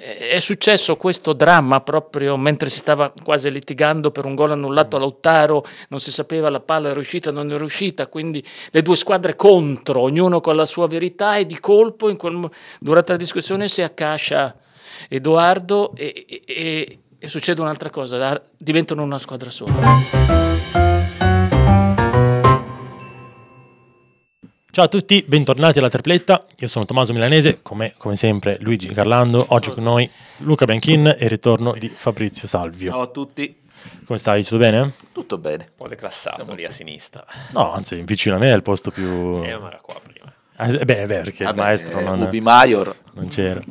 è successo questo dramma proprio mentre si stava quasi litigando per un gol annullato a Lautaro, non si sapeva la palla era uscita o non era uscita, quindi le due squadre contro, ognuno con la sua verità e di colpo quel, durante la discussione si accascia Edoardo e, e, e, e succede un'altra cosa, diventano una squadra sola. Ciao a tutti, bentornati alla tripletta. Io sono Tommaso Milanese, come, come sempre Luigi Carlando. Oggi con noi Luca Bianchin e il ritorno di Fabrizio Salvio. Ciao a tutti. Come stai? Tutto bene? Tutto bene, un po' declassato Siamo... lì a sinistra. No, anzi, vicino a me è il posto più... Eh, ma era qua prima. Eh, beh, beh, perché ah, il maestro eh, non... Ubi Maior. Non c'era.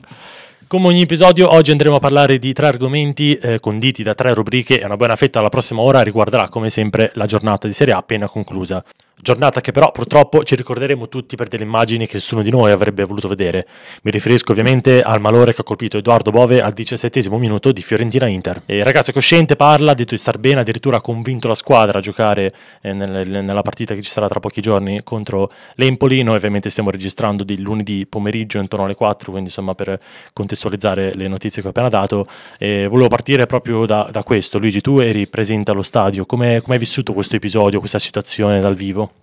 Come ogni episodio, oggi andremo a parlare di tre argomenti eh, conditi da tre rubriche e una buona fetta alla prossima ora riguarderà come sempre la giornata di Serie A appena conclusa. Giornata che però purtroppo ci ricorderemo tutti per delle immagini che nessuno di noi avrebbe voluto vedere. Mi riferisco ovviamente al malore che ha colpito Edoardo Bove al 17 minuto di Fiorentina Inter. E il ragazzo cosciente parla, ha detto di star bene, addirittura ha convinto la squadra a giocare eh, nel, nella partita che ci sarà tra pochi giorni contro l'Empoli. Noi ovviamente stiamo registrando di lunedì pomeriggio intorno alle 4, quindi insomma per contestualizzare le notizie che ho appena dato. E volevo partire proprio da, da questo. Luigi, tu eri presente allo stadio, come hai vissuto questo episodio, questa situazione dal vivo?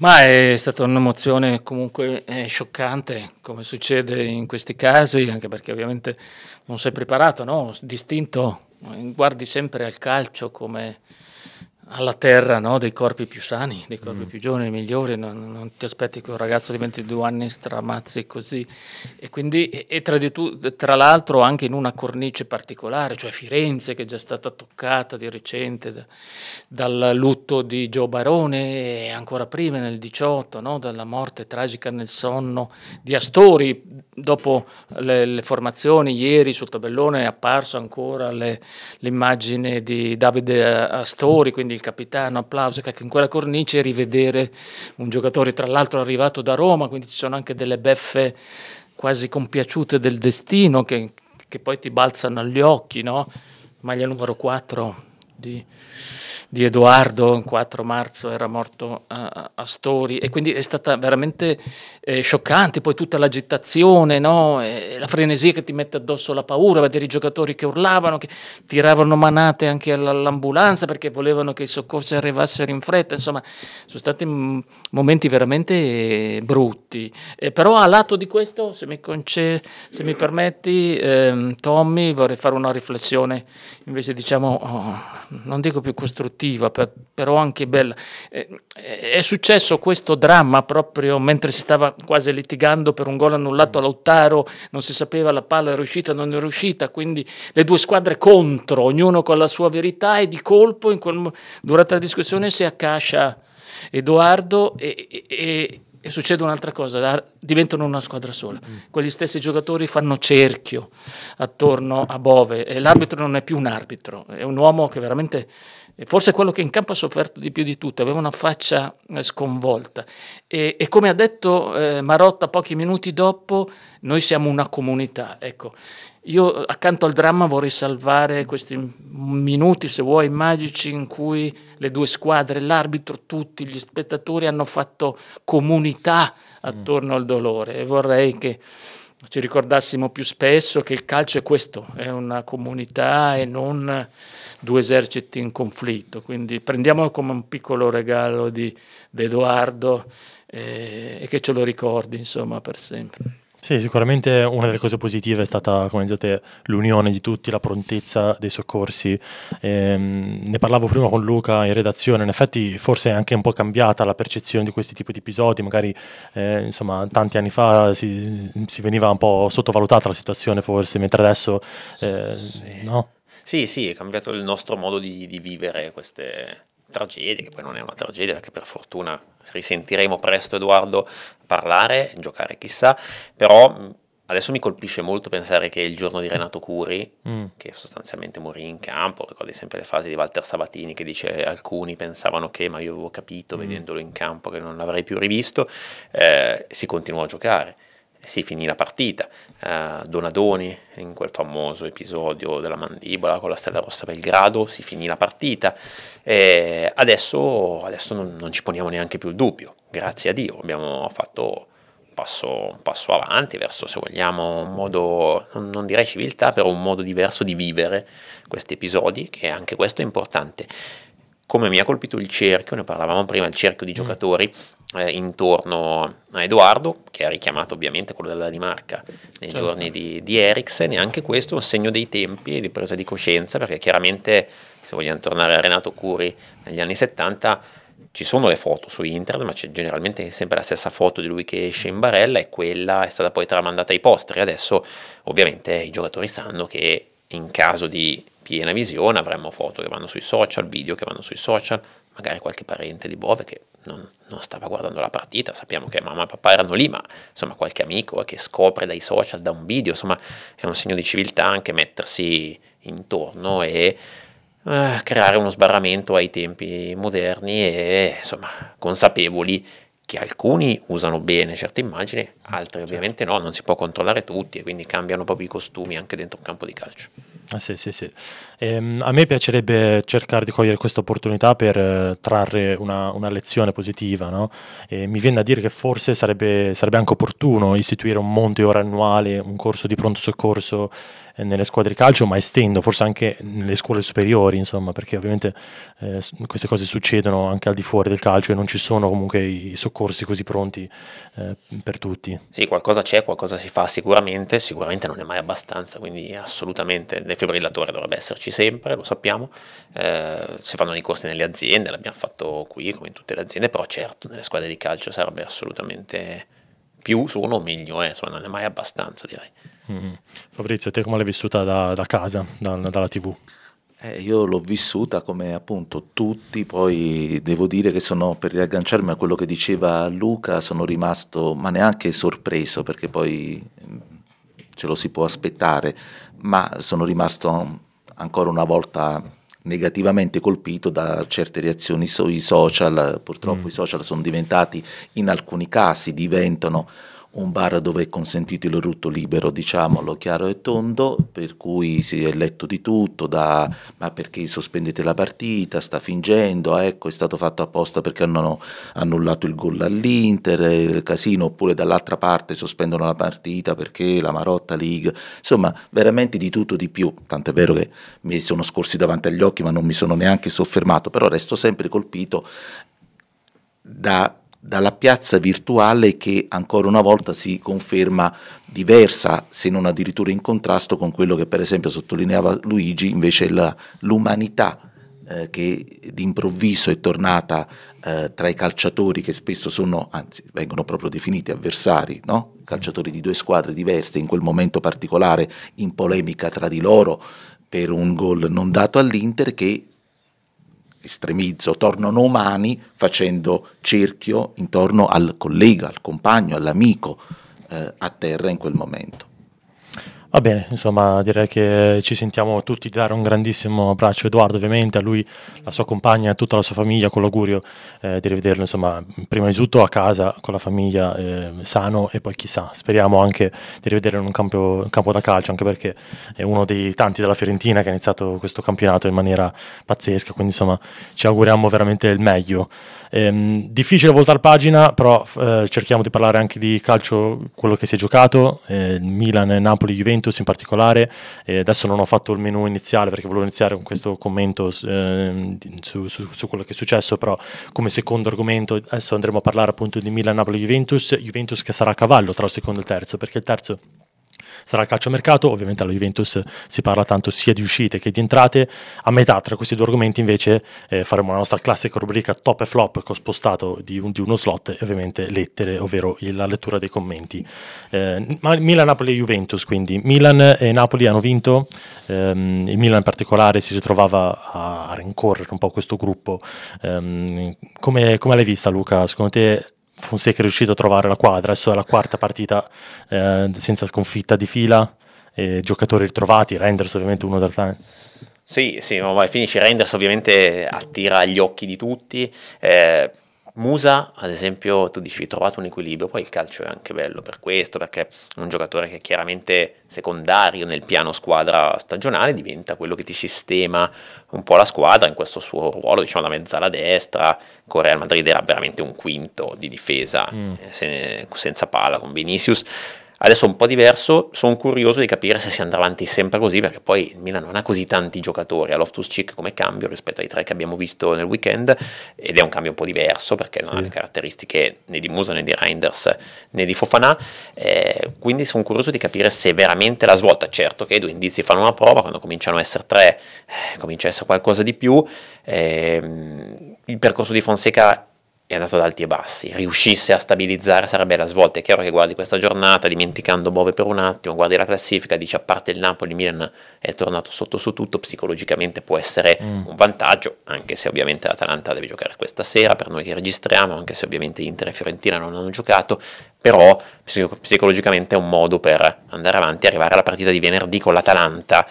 Ma è stata un'emozione comunque eh, scioccante, come succede in questi casi, anche perché ovviamente non sei preparato, no? distinto, guardi sempre al calcio come alla terra no? dei corpi più sani, dei corpi mm. più giovani, migliori, non, non, ti aspetti che un ragazzo di 22 anni stramazzi così. E, quindi, e tra, tu, tra, l'altro anche in una cornice particolare, cioè Firenze che è già stata toccata di recente da, dal lutto di Gio Barone e ancora prima nel 18, no? dalla morte tragica nel sonno di Astori, dopo le, le formazioni ieri sul tabellone è apparsa ancora le, l'immagine di Davide eh, Astori, quindi il capitano, applauso, che in quella cornice rivedere un giocatore tra l'altro arrivato da Roma, quindi ci sono anche delle beffe quasi compiaciute del destino che, che poi ti balzano agli occhi, no? Maglia numero 4 di, di Edoardo, il 4 marzo era morto a, a Stori e quindi è stata veramente eh, scioccante, poi tutta l'agitazione, no? la frenesia che ti mette addosso la paura, vedere i giocatori che urlavano, che tiravano manate anche all'ambulanza perché volevano che i soccorsi arrivassero in fretta, insomma sono stati mm, momenti veramente brutti, eh, però a lato di questo, se mi, conce- se mi permetti, ehm, Tommy, vorrei fare una riflessione invece diciamo... Oh, non dico più costruttiva, però anche bella. Eh, eh, è successo questo dramma proprio mentre si stava quasi litigando per un gol annullato a Lautaro, non si sapeva la palla era uscita o non era uscita, quindi le due squadre contro, ognuno con la sua verità e di colpo quel, durante la discussione si accascia Edoardo e, e, e succede un'altra cosa, diventano una squadra sola. Mm. Quegli stessi giocatori fanno cerchio attorno a Bove e l'arbitro non è più un arbitro, è un uomo che veramente, forse è quello che in campo ha sofferto di più di tutto, aveva una faccia eh, sconvolta. E, e come ha detto eh, Marotta pochi minuti dopo, noi siamo una comunità. Ecco. Io accanto al dramma vorrei salvare questi minuti, se vuoi, magici in cui le due squadre, l'arbitro, tutti gli spettatori hanno fatto comunità attorno al dolore e vorrei che ci ricordassimo più spesso che il calcio è questo, è una comunità e non due eserciti in conflitto, quindi prendiamolo come un piccolo regalo di, di Edoardo eh, e che ce lo ricordi insomma per sempre. Sì, sicuramente una delle cose positive è stata, come dite, l'unione di tutti, la prontezza dei soccorsi. Ehm, ne parlavo prima con Luca in redazione, in effetti forse è anche un po' cambiata la percezione di questi tipi di episodi, magari eh, insomma, tanti anni fa si, si, veniva un po' sottovalutata la situazione forse, mentre adesso eh, sì. no? Sì, sì, è cambiato il nostro modo di, di vivere queste, tragedia, che poi non è una tragedia perché per fortuna risentiremo presto Edoardo parlare, giocare chissà, però mm, adesso mi colpisce molto pensare che il giorno di Renato Curi, mm. che sostanzialmente morì in campo, ricordi sempre le fasi di Walter Sabatini che dice alcuni pensavano che, ma io avevo capito mm. vedendolo in campo che non l'avrei più rivisto, eh, si continuò a giocare si finì la partita. Eh, Donadoni, in quel famoso episodio della mandibola con la stella rossa Belgrado, si finì la partita. E adesso, adesso non, non, ci poniamo neanche più il dubbio, grazie a Dio, abbiamo fatto un passo, un passo avanti verso, se vogliamo, un modo, non, non direi civiltà, però un modo diverso di vivere questi episodi, che anche questo è importante come mi ha colpito il cerchio, ne parlavamo prima, il cerchio di mm. giocatori eh, intorno a Edoardo, che ha richiamato ovviamente quello della Danimarca nei certo. giorni di, di Eriksen, e anche questo è un segno dei tempi e di presa di coscienza, perché chiaramente, se vogliamo tornare a Renato Curi negli anni 70, ci sono le foto su internet, ma c'è generalmente sempre la stessa foto di lui che esce in barella e quella è stata poi tramandata ai posteri. Adesso ovviamente i giocatori sanno che in caso di piena visione avremmo foto che vanno sui social, video che vanno sui social, magari qualche parente di Bove che non, non, stava guardando la partita, sappiamo che mamma e papà erano lì, ma insomma qualche amico che scopre dai social, da un video, insomma è un segno di civiltà anche mettersi intorno e eh, creare uno sbarramento ai tempi moderni e insomma consapevoli che alcuni usano bene certe immagini, altri ovviamente no, non si può controllare tutti e quindi cambiano proprio i costumi anche dentro un campo di calcio. Ah, sì, sì, sì. Ehm, a me piacerebbe cercare di cogliere questa opportunità per eh, trarre una, una, lezione positiva. No? E mi viene da dire che forse sarebbe, sarebbe anche opportuno istituire un monte ora annuale, un corso di pronto soccorso eh, nelle squadre di calcio, ma estendo forse anche nelle scuole superiori, insomma, perché ovviamente eh, queste cose succedono anche al di fuori del calcio e non ci sono comunque i soccorsi così pronti eh, per tutti. Sì, qualcosa c'è, qualcosa si fa sicuramente, sicuramente non è mai abbastanza, quindi assolutamente il defibrillatore dovrebbe esserci sempre, lo sappiamo, eh, si fanno i corsi nelle aziende, l'abbiamo fatto qui come in tutte le aziende, però certo nelle squadre di calcio sarebbe assolutamente più o meglio è, eh. non è mai abbastanza direi. Mm-hmm. Fabrizio, te come l'hai vissuta da, da casa, da, dalla TV? Eh, io l'ho vissuta come appunto tutti, poi devo dire che sono, per riagganciarmi a quello che diceva Luca, sono rimasto, ma neanche sorpreso, perché poi mm, ce lo si può aspettare, ma sono rimasto ancora una volta negativamente colpito da certe reazioni sui social, purtroppo mm. i social sono diventati, in alcuni casi diventano un bar dove è consentito il rutto libero, diciamolo chiaro e tondo, per cui si è letto di tutto, da ma perché sospendete la partita, sta fingendo, ah, ecco è stato fatto apposta perché hanno annullato il gol all'Inter, eh, il casino, oppure dall'altra parte sospendono la partita perché la Marotta League, insomma veramente di tutto di più, tanto è vero che mi sono scorsi davanti agli occhi ma non mi sono neanche soffermato, però resto sempre colpito da dalla piazza virtuale che ancora una volta si conferma diversa, se non addirittura in contrasto con quello che per esempio sottolineava Luigi, invece la, l'umanità eh, che d'improvviso è tornata eh, tra i calciatori che spesso sono, anzi vengono proprio definiti avversari, no? calciatori di due squadre diverse in quel momento particolare in polemica tra di loro per un gol non dato all'Inter che estremizzo, tornano umani facendo cerchio intorno al collega, al compagno, all'amico eh, a terra in quel momento. Va bene, insomma direi che ci sentiamo tutti dare un grandissimo abbraccio a Edoardo ovviamente, a lui, la sua compagna, e a tutta la sua famiglia con l'augurio eh, di rivederlo insomma prima di tutto a casa con la famiglia eh, sano e poi chissà, speriamo anche di rivederlo in un campo, campo, da calcio anche perché è uno dei tanti della Fiorentina che ha iniziato questo campionato in maniera pazzesca, quindi insomma ci auguriamo veramente il meglio. Ehm, difficile voltare pagina, però eh, cerchiamo di parlare anche di calcio, quello che si è giocato, eh, Milan, Napoli, Juventus in particolare. Eh, adesso non ho fatto il menu iniziale perché volevo iniziare con questo commento ehm, su, su, su, quello che è successo, però come secondo argomento adesso andremo a parlare appunto di Milan, Napoli, Juventus, Juventus che sarà a cavallo tra il secondo e il terzo, perché il terzo sarà il calciomercato, ovviamente alla Juventus si parla tanto sia di uscite che di entrate, a metà tra questi due argomenti invece eh, faremo la nostra classica rubrica top e flop che ho spostato di, un, di uno slot e ovviamente lettere, ovvero la lettura dei commenti. Eh, Milan, Napoli e Juventus quindi, Milan e Napoli hanno vinto, ehm, il Milan in particolare si ritrovava a rincorrere un po' questo gruppo, ehm, come, come l'hai vista Luca? Secondo te Fonseca è riuscito a trovare la quadra, adesso è la quarta partita eh, senza sconfitta di fila, eh, giocatori ritrovati, Renders ovviamente uno da tanti. Sì, sì, ma no, finisce Renders ovviamente attira gli occhi di tutti. Eh, Musa, ad esempio, tu dicevi trovato un equilibrio, poi il calcio è anche bello per questo, perché un giocatore che è chiaramente secondario nel piano squadra stagionale diventa quello che ti sistema un po' la squadra in questo suo ruolo, diciamo da mezzala destra, con Real Madrid era veramente un quinto di difesa mm. Eh, se, senza palla con Vinicius Adesso è un po' diverso, sono curioso di capire se si andrà avanti sempre così, perché poi il Milan non ha così tanti giocatori, ha Loftus Cheek come cambio rispetto ai tre che abbiamo visto nel weekend, ed è un cambio un po' diverso perché non ha le caratteristiche né di Musa né di Reinders né di Fofana, eh, quindi sono curioso di capire se veramente la svolta, certo che due indizi fanno una prova, quando cominciano a essere tre eh, comincia a essere qualcosa di più, eh, il percorso di Fonseca è andato ad alti e bassi, riuscisse a stabilizzare sarebbe la svolta. È chiaro che guardi questa giornata dimenticando Bove per un attimo, guardi la classifica, dici a parte il Napoli, Milan è tornato sotto su tutto, psicologicamente può essere mm. un vantaggio, anche se ovviamente l'Atalanta deve giocare questa sera per noi che registriamo, anche se ovviamente Inter e Fiorentina non hanno giocato, però psicologicamente è un modo per andare avanti e arrivare alla partita di venerdì con l'Atalanta,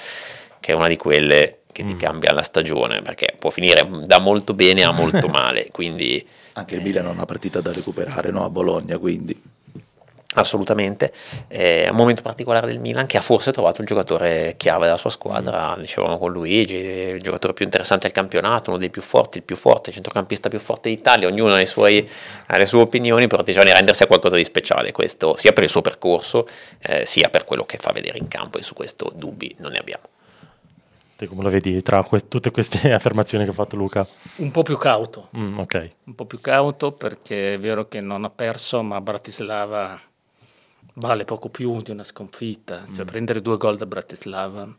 che è una di quelle che mm. ti cambia la stagione, perché può finire da molto bene a molto male, quindi anche il Milan ha una partita da recuperare no? a Bologna, quindi. Assolutamente, è eh, un momento particolare del Milan che ha forse trovato il giocatore chiave della sua squadra, mm. dicevamo con Luigi, il giocatore più interessante del campionato, uno dei più forti, il più forte, il centrocampista più forte d'Italia, ognuno ha le, sue, ha le sue opinioni, però bisogna rendersi a qualcosa di speciale, questo sia per il suo percorso, eh, sia per quello che fa vedere in campo e su questo dubbi non ne abbiamo. Te come la vedi tra quest- tutte queste affermazioni che ha fatto Luca? Un po' più cauto. Mm, okay. Un po' più cauto perché è vero che non ha perso, ma Bratislava vale poco più di una sconfitta. Cioè mm. prendere due gol da Bratislava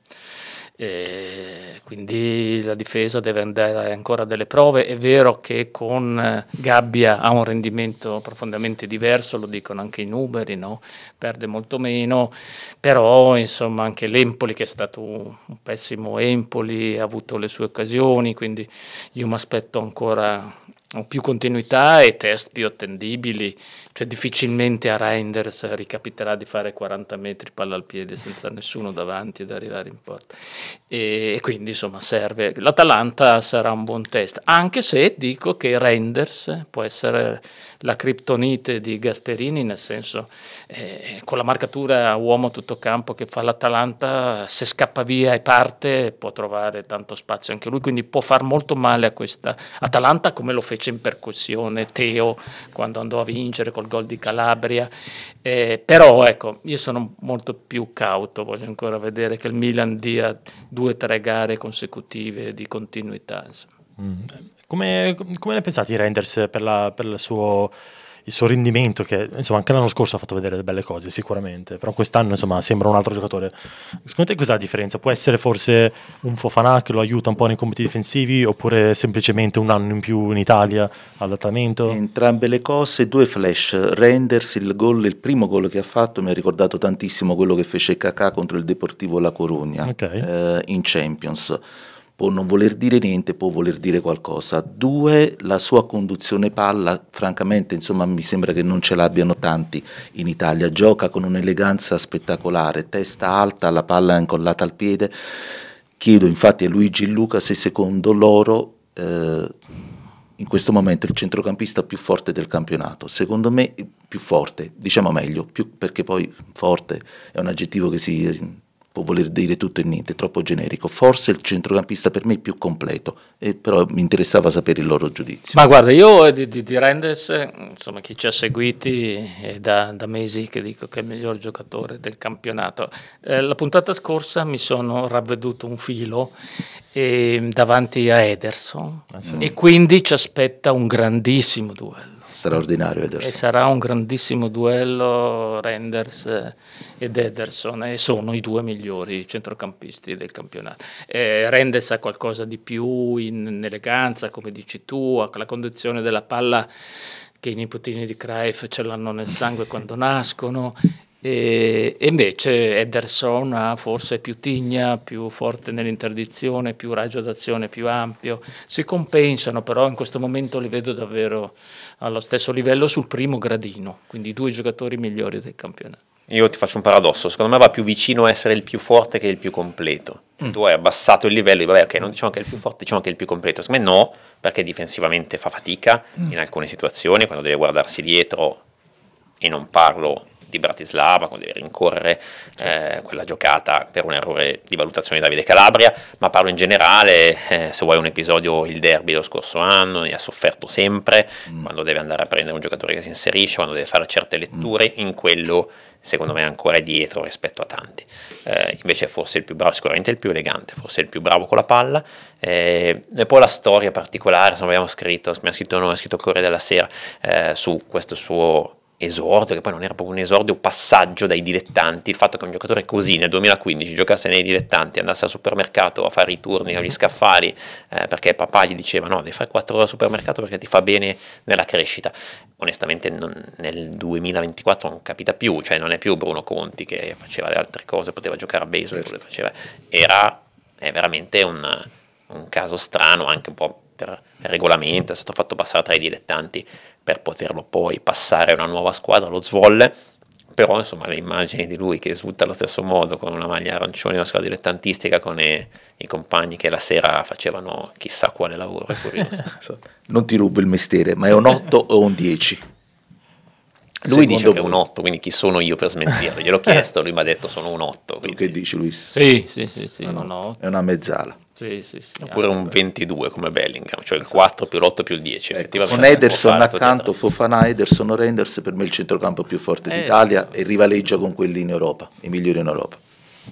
eh, quindi la difesa deve andare ancora a delle prove. È vero che con eh, Gabbia ha un rendimento profondamente diverso, lo dicono anche i numeri, no? perde molto meno, però insomma anche l'Empoli che è stato un pessimo Empoli ha avuto le sue occasioni, quindi io mi aspetto ancora più continuità e test più attendibili, cioè difficilmente a Reinders ricapiterà di fare 40 metri palla al piede senza nessuno davanti ad arrivare in porta e, e quindi insomma serve, l'Atalanta sarà un buon test, anche se dico che Reinders può essere la criptonite di Gasperini nel senso eh, con la marcatura a uomo tutto campo che fa l'Atalanta se scappa via e parte può trovare tanto spazio anche lui, quindi può far molto male a questa Atalanta come lo fece fece in percussione Teo quando andò a vincere col gol di Calabria. Eh, però ecco, io sono molto più cauto, voglio ancora vedere che il Milan dia due o tre gare consecutive di continuità. Mm. Come, come, ne pensate di Renders per, la, per il suo il suo rendimento, che insomma anche l'anno scorso ha fatto vedere delle belle cose sicuramente, però quest'anno insomma sembra un altro giocatore. Secondo te cos'è la differenza? Può essere forse un Fofana che lo aiuta un po' nei compiti difensivi oppure semplicemente un anno in più in Italia, adattamento? Entrambe le cose, due flash. Renders il gol, il primo gol che ha fatto mi ha ricordato tantissimo quello che fece Kakà contro il Deportivo La Corugna okay. eh, in Champions può non voler dire niente, può voler dire qualcosa. Due, la sua conduzione palla, francamente, insomma, mi sembra che non ce l'abbiano tanti in Italia. Gioca con un'eleganza spettacolare, testa alta, la palla è incollata al piede. Chiedo infatti a Luigi Luca se secondo loro eh, in questo momento il centrocampista più forte del campionato. Secondo me più forte, diciamo meglio, più, perché poi forte è un aggettivo che si può voler dire tutto e niente, troppo generico. Forse il centrocampista per me è più completo, eh, però mi interessava sapere il loro giudizio. Ma guarda, io di, di, di Rendes, insomma, chi ci ha seguiti è da, da, mesi che dico che è il miglior giocatore del campionato. Eh, la puntata scorsa mi sono ravveduto un filo eh, davanti a Ederson ah, sì. e quindi ci aspetta un grandissimo duello straordinario Ederson. E sarà un grandissimo duello Renders ed Ederson e sono i due migliori centrocampisti del campionato. Eh, Renders ha qualcosa di più in eleganza, come dici tu, ha la condizione della palla che i nipotini di Craif ce l'hanno nel sangue quando nascono e, invece Ederson ha forse più tigna, più forte nell'interdizione, più raggio d'azione più ampio. Si compensano, però in questo momento li vedo davvero allo stesso livello sul primo gradino, quindi i due giocatori migliori del campionato. Io ti faccio un paradosso, secondo me va più vicino a essere il più forte che il più completo. Mm. Tu hai abbassato il livello, vabbè, ok, non diciamo che è il più forte, diciamo che è il più completo. Secondo me no, perché difensivamente fa fatica mm. in alcune situazioni, quando deve guardarsi dietro e non parlo di Bratislava, quando deve rincorrere certo. eh, quella giocata per un errore di valutazione di Davide Calabria, ma parlo in generale, eh, se vuoi un episodio, il derby lo scorso anno, ne ha sofferto sempre, mm. quando deve andare a prendere un giocatore che si inserisce, quando deve fare certe mm. letture, mm. in quello secondo me ancora è dietro rispetto a tanti. Eh, invece forse il più bravo, sicuramente il più elegante, forse il più bravo con la palla. Eh, e poi la storia particolare, se abbiamo scritto, abbiamo scritto noi, abbiamo scritto Corriere della Sera eh, su questo suo esordio, che poi non era proprio un esordio, passaggio dai dilettanti, il fatto che un giocatore così nel 2015 giocasse nei dilettanti, andasse al supermercato a fare i turni agli mhm. scaffali, eh, perché papà gli diceva no, devi fare 4 ore al supermercato perché ti fa bene nella crescita. Onestamente non, nel 2024 non capita più, cioè non è più Bruno Conti che faceva le altre cose, poteva giocare a baseball, certo. faceva, era è veramente un, un caso strano anche un po' per regolamento, è stato fatto passare tra i dilettanti per poterlo poi passare a una nuova squadra, lo Svolle, però insomma le immagini di lui che esulta allo stesso modo con una maglia arancione una squadra dilettantistica con i, i, compagni che la sera facevano chissà quale lavoro non ti rubo il mestiere ma è un 8 o un 10 lui Secondo dice voi. che è un 8 quindi chi sono io per smentirlo gliel'ho eh. chiesto lui mi ha detto sono un 8 quindi... che dici Luis? sì sì sì, sì no, no, è una mezzala sì, sì, sì, Oppure un 22 come Bellingham, cioè esatto. il 4 più l'8 più il 10. Ecco, con Ederson accanto, Fofana, Ederson o Renders, per me il centrocampo più forte eh, d'Italia esatto. e rivaleggia con quelli in Europa, i migliori in Europa.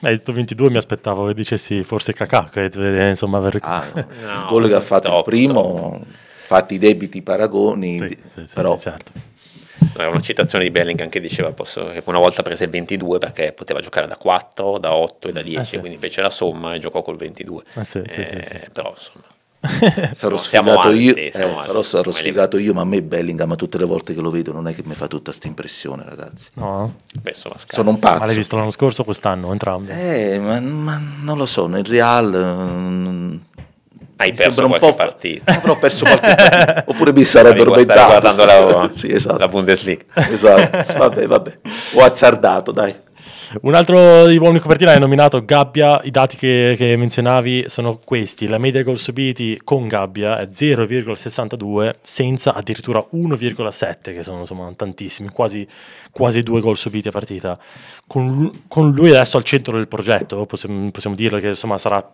Hai detto 22, mi aspettavo che dicessi forse Cacà, eh, insomma, per... ah, no, il gol che ha fatto top, il primo, top. fatti i debiti, i paragoni, sì, di... sì, però... certo una citazione di Bellingham che diceva posso, che una volta prese il 22 perché poteva giocare da 4, da 8 e da 10, ah, sì. quindi fece la somma e giocò col 22. Ah, sì, sì, eh, però insomma... sarò sfigato, io, eh, alti, sarò sfigato io, ma a me Bellingham tutte le volte che lo vedo non è che mi fa tutta questa impressione, ragazzi. No, Beh, sono un pazzo. Ma l'hai visto l'anno scorso o quest'anno? Entrambi? Eh, ma, ma, non lo so. Nel Real, mm, hai perso un po' partita. Avrò no, perso qualche partita. Oppure mi sarebbero inventato. guardando la, sì, esatto. la Bundesliga. Esatto, vabbè, vabbè. Ho azzardato, dai. Un altro di uomini copertina è nominato Gabbia, i dati che, che, menzionavi sono questi, la media gol subiti con Gabbia è 0,62, senza addirittura 1,7 che sono insomma tantissimi, quasi, quasi due gol subiti a partita. Con, con, lui adesso al centro del progetto, possiamo, possiamo dirlo che insomma sarà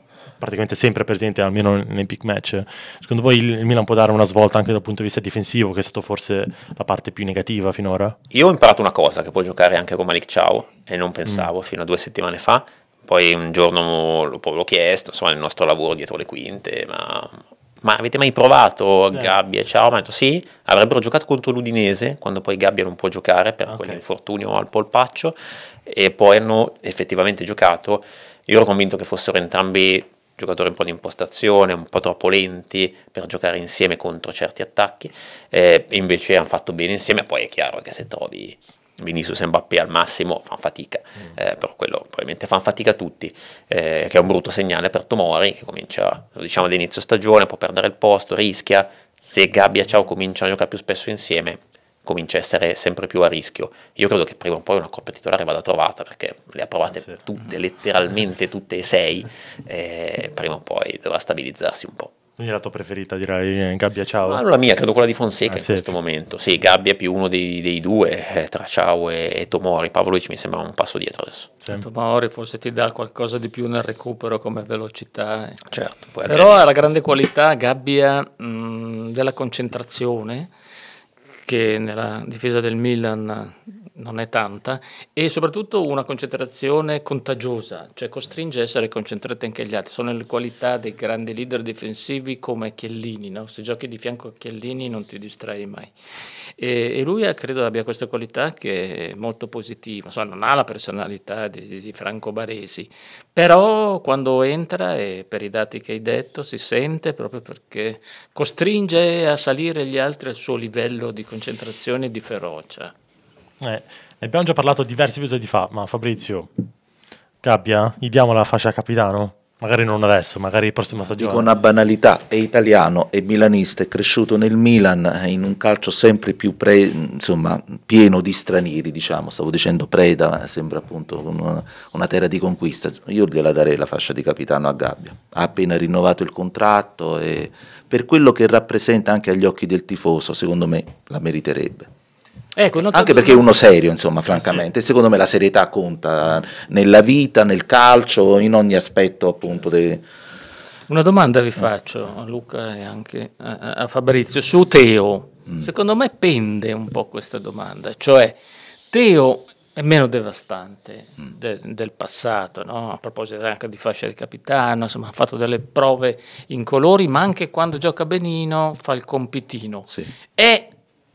praticamente sempre presente, almeno nei big match. Secondo voi il Milan può dare una svolta anche dal punto di vista difensivo, che è stata forse la parte più negativa finora? Io ho imparato una cosa, che può giocare anche con Malik Ciao, e non pensavo mm. fino a due settimane fa. Poi un giorno l'ho, chiesto, insomma, il nostro lavoro dietro le quinte, ma ma avete mai provato eh. Gabbia e Ciao? Mi detto sì, avrebbero giocato contro l'Udinese quando poi Gabbia non può giocare per okay. quell'infortunio al polpaccio e poi hanno effettivamente giocato. Io ero convinto che fossero entrambi giocatori un po' di impostazione, un po' troppo lenti per giocare insieme contro certi attacchi, eh, invece hanno fatto bene insieme, poi è chiaro che se trovi Vinicius e Mbappé al massimo fanno fatica, mm. eh, però quello probabilmente fanno fatica tutti, eh, che è un brutto segnale per Tomori che comincia, lo diciamo ad inizio stagione, può perdere il posto, rischia, se Gabbia e Ciao cominciano a giocare più spesso insieme comincia a essere sempre più a rischio. Io credo che prima o poi una coppia titolare vada trovata perché le ha provate sì. tutte, letteralmente tutte e sei, eh, prima o poi dovrà stabilizzarsi un po'. Quindi la tua preferita direi eh, Gabbia Ciao? Ah, non la mia, credo quella di Fonseca ah, in questo momento. Sì, Gabbia più uno dei, dei due, eh, tra Ciao e, e Tomori. Pavlovic mi sembra un passo dietro adesso. Sì. Tomori forse ti dà qualcosa di più nel recupero come velocità. Eh. Certo. Però ha la grande qualità Gabbia mh, mm, della concentrazione che nella difesa del Milan non è tanta, e soprattutto una concentrazione contagiosa, cioè costringe a essere concentrati anche gli altri. Sono le qualità dei grandi leader difensivi come Chiellini, no? se giochi di fianco a Chiellini non ti distrai mai. E, e lui eh, credo abbia questa qualità che è molto positiva, so, non ha la personalità di, di, Franco Baresi, però quando entra, e per i dati che hai detto, si sente proprio perché costringe a salire gli altri al suo livello di concentrazione e di ferocia. Eh, ne abbiamo già parlato diversi episodi fa, ma Fabrizio, Gabbia, gli diamo la fascia a capitano? Magari non adesso, magari prossima stagione. Dico una banalità, è italiano, è milanista, è cresciuto nel Milan eh, in un calcio sempre più pre, insomma, pieno di stranieri, diciamo, stavo dicendo preda, sembra appunto una, una terra di conquista. Io gliela darei la fascia di capitano a Gabbia. Ha appena rinnovato il contratto e per quello che rappresenta anche agli occhi del tifoso, secondo me la meriterebbe. Ecco, Anche perché è uno serio, insomma, eh, francamente. Sì. Secondo me la serietà conta nella vita, nel calcio, in ogni aspetto appunto. De... Una domanda vi eh. faccio a Luca e anche a Fabrizio su Teo. Mm. Secondo me pende un po' questa domanda, cioè Teo è meno devastante mm. de, del passato, no? a proposito anche di fascia di capitano, insomma ha fatto delle prove in colori, ma anche quando gioca benino fa il compitino. Sì. È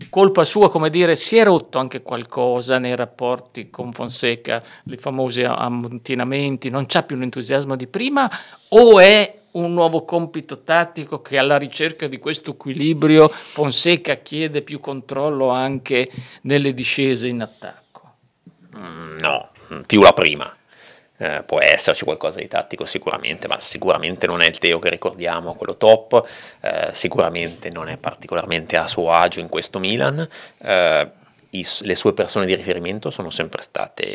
colpa sua, come dire, si è rotto anche qualcosa nei rapporti con Fonseca, i famosi ammontinamenti, non c'è più l'entusiasmo di prima o è un nuovo compito tattico che alla ricerca di questo equilibrio Fonseca chiede più controllo anche nelle discese in attacco? Mm, no, più la prima. Eh, può esserci qualcosa di tattico sicuramente, ma sicuramente non è il Teo che ricordiamo, quello top, eh, sicuramente non è particolarmente a suo agio in questo Milan, eh, i, le sue persone di riferimento sono sempre state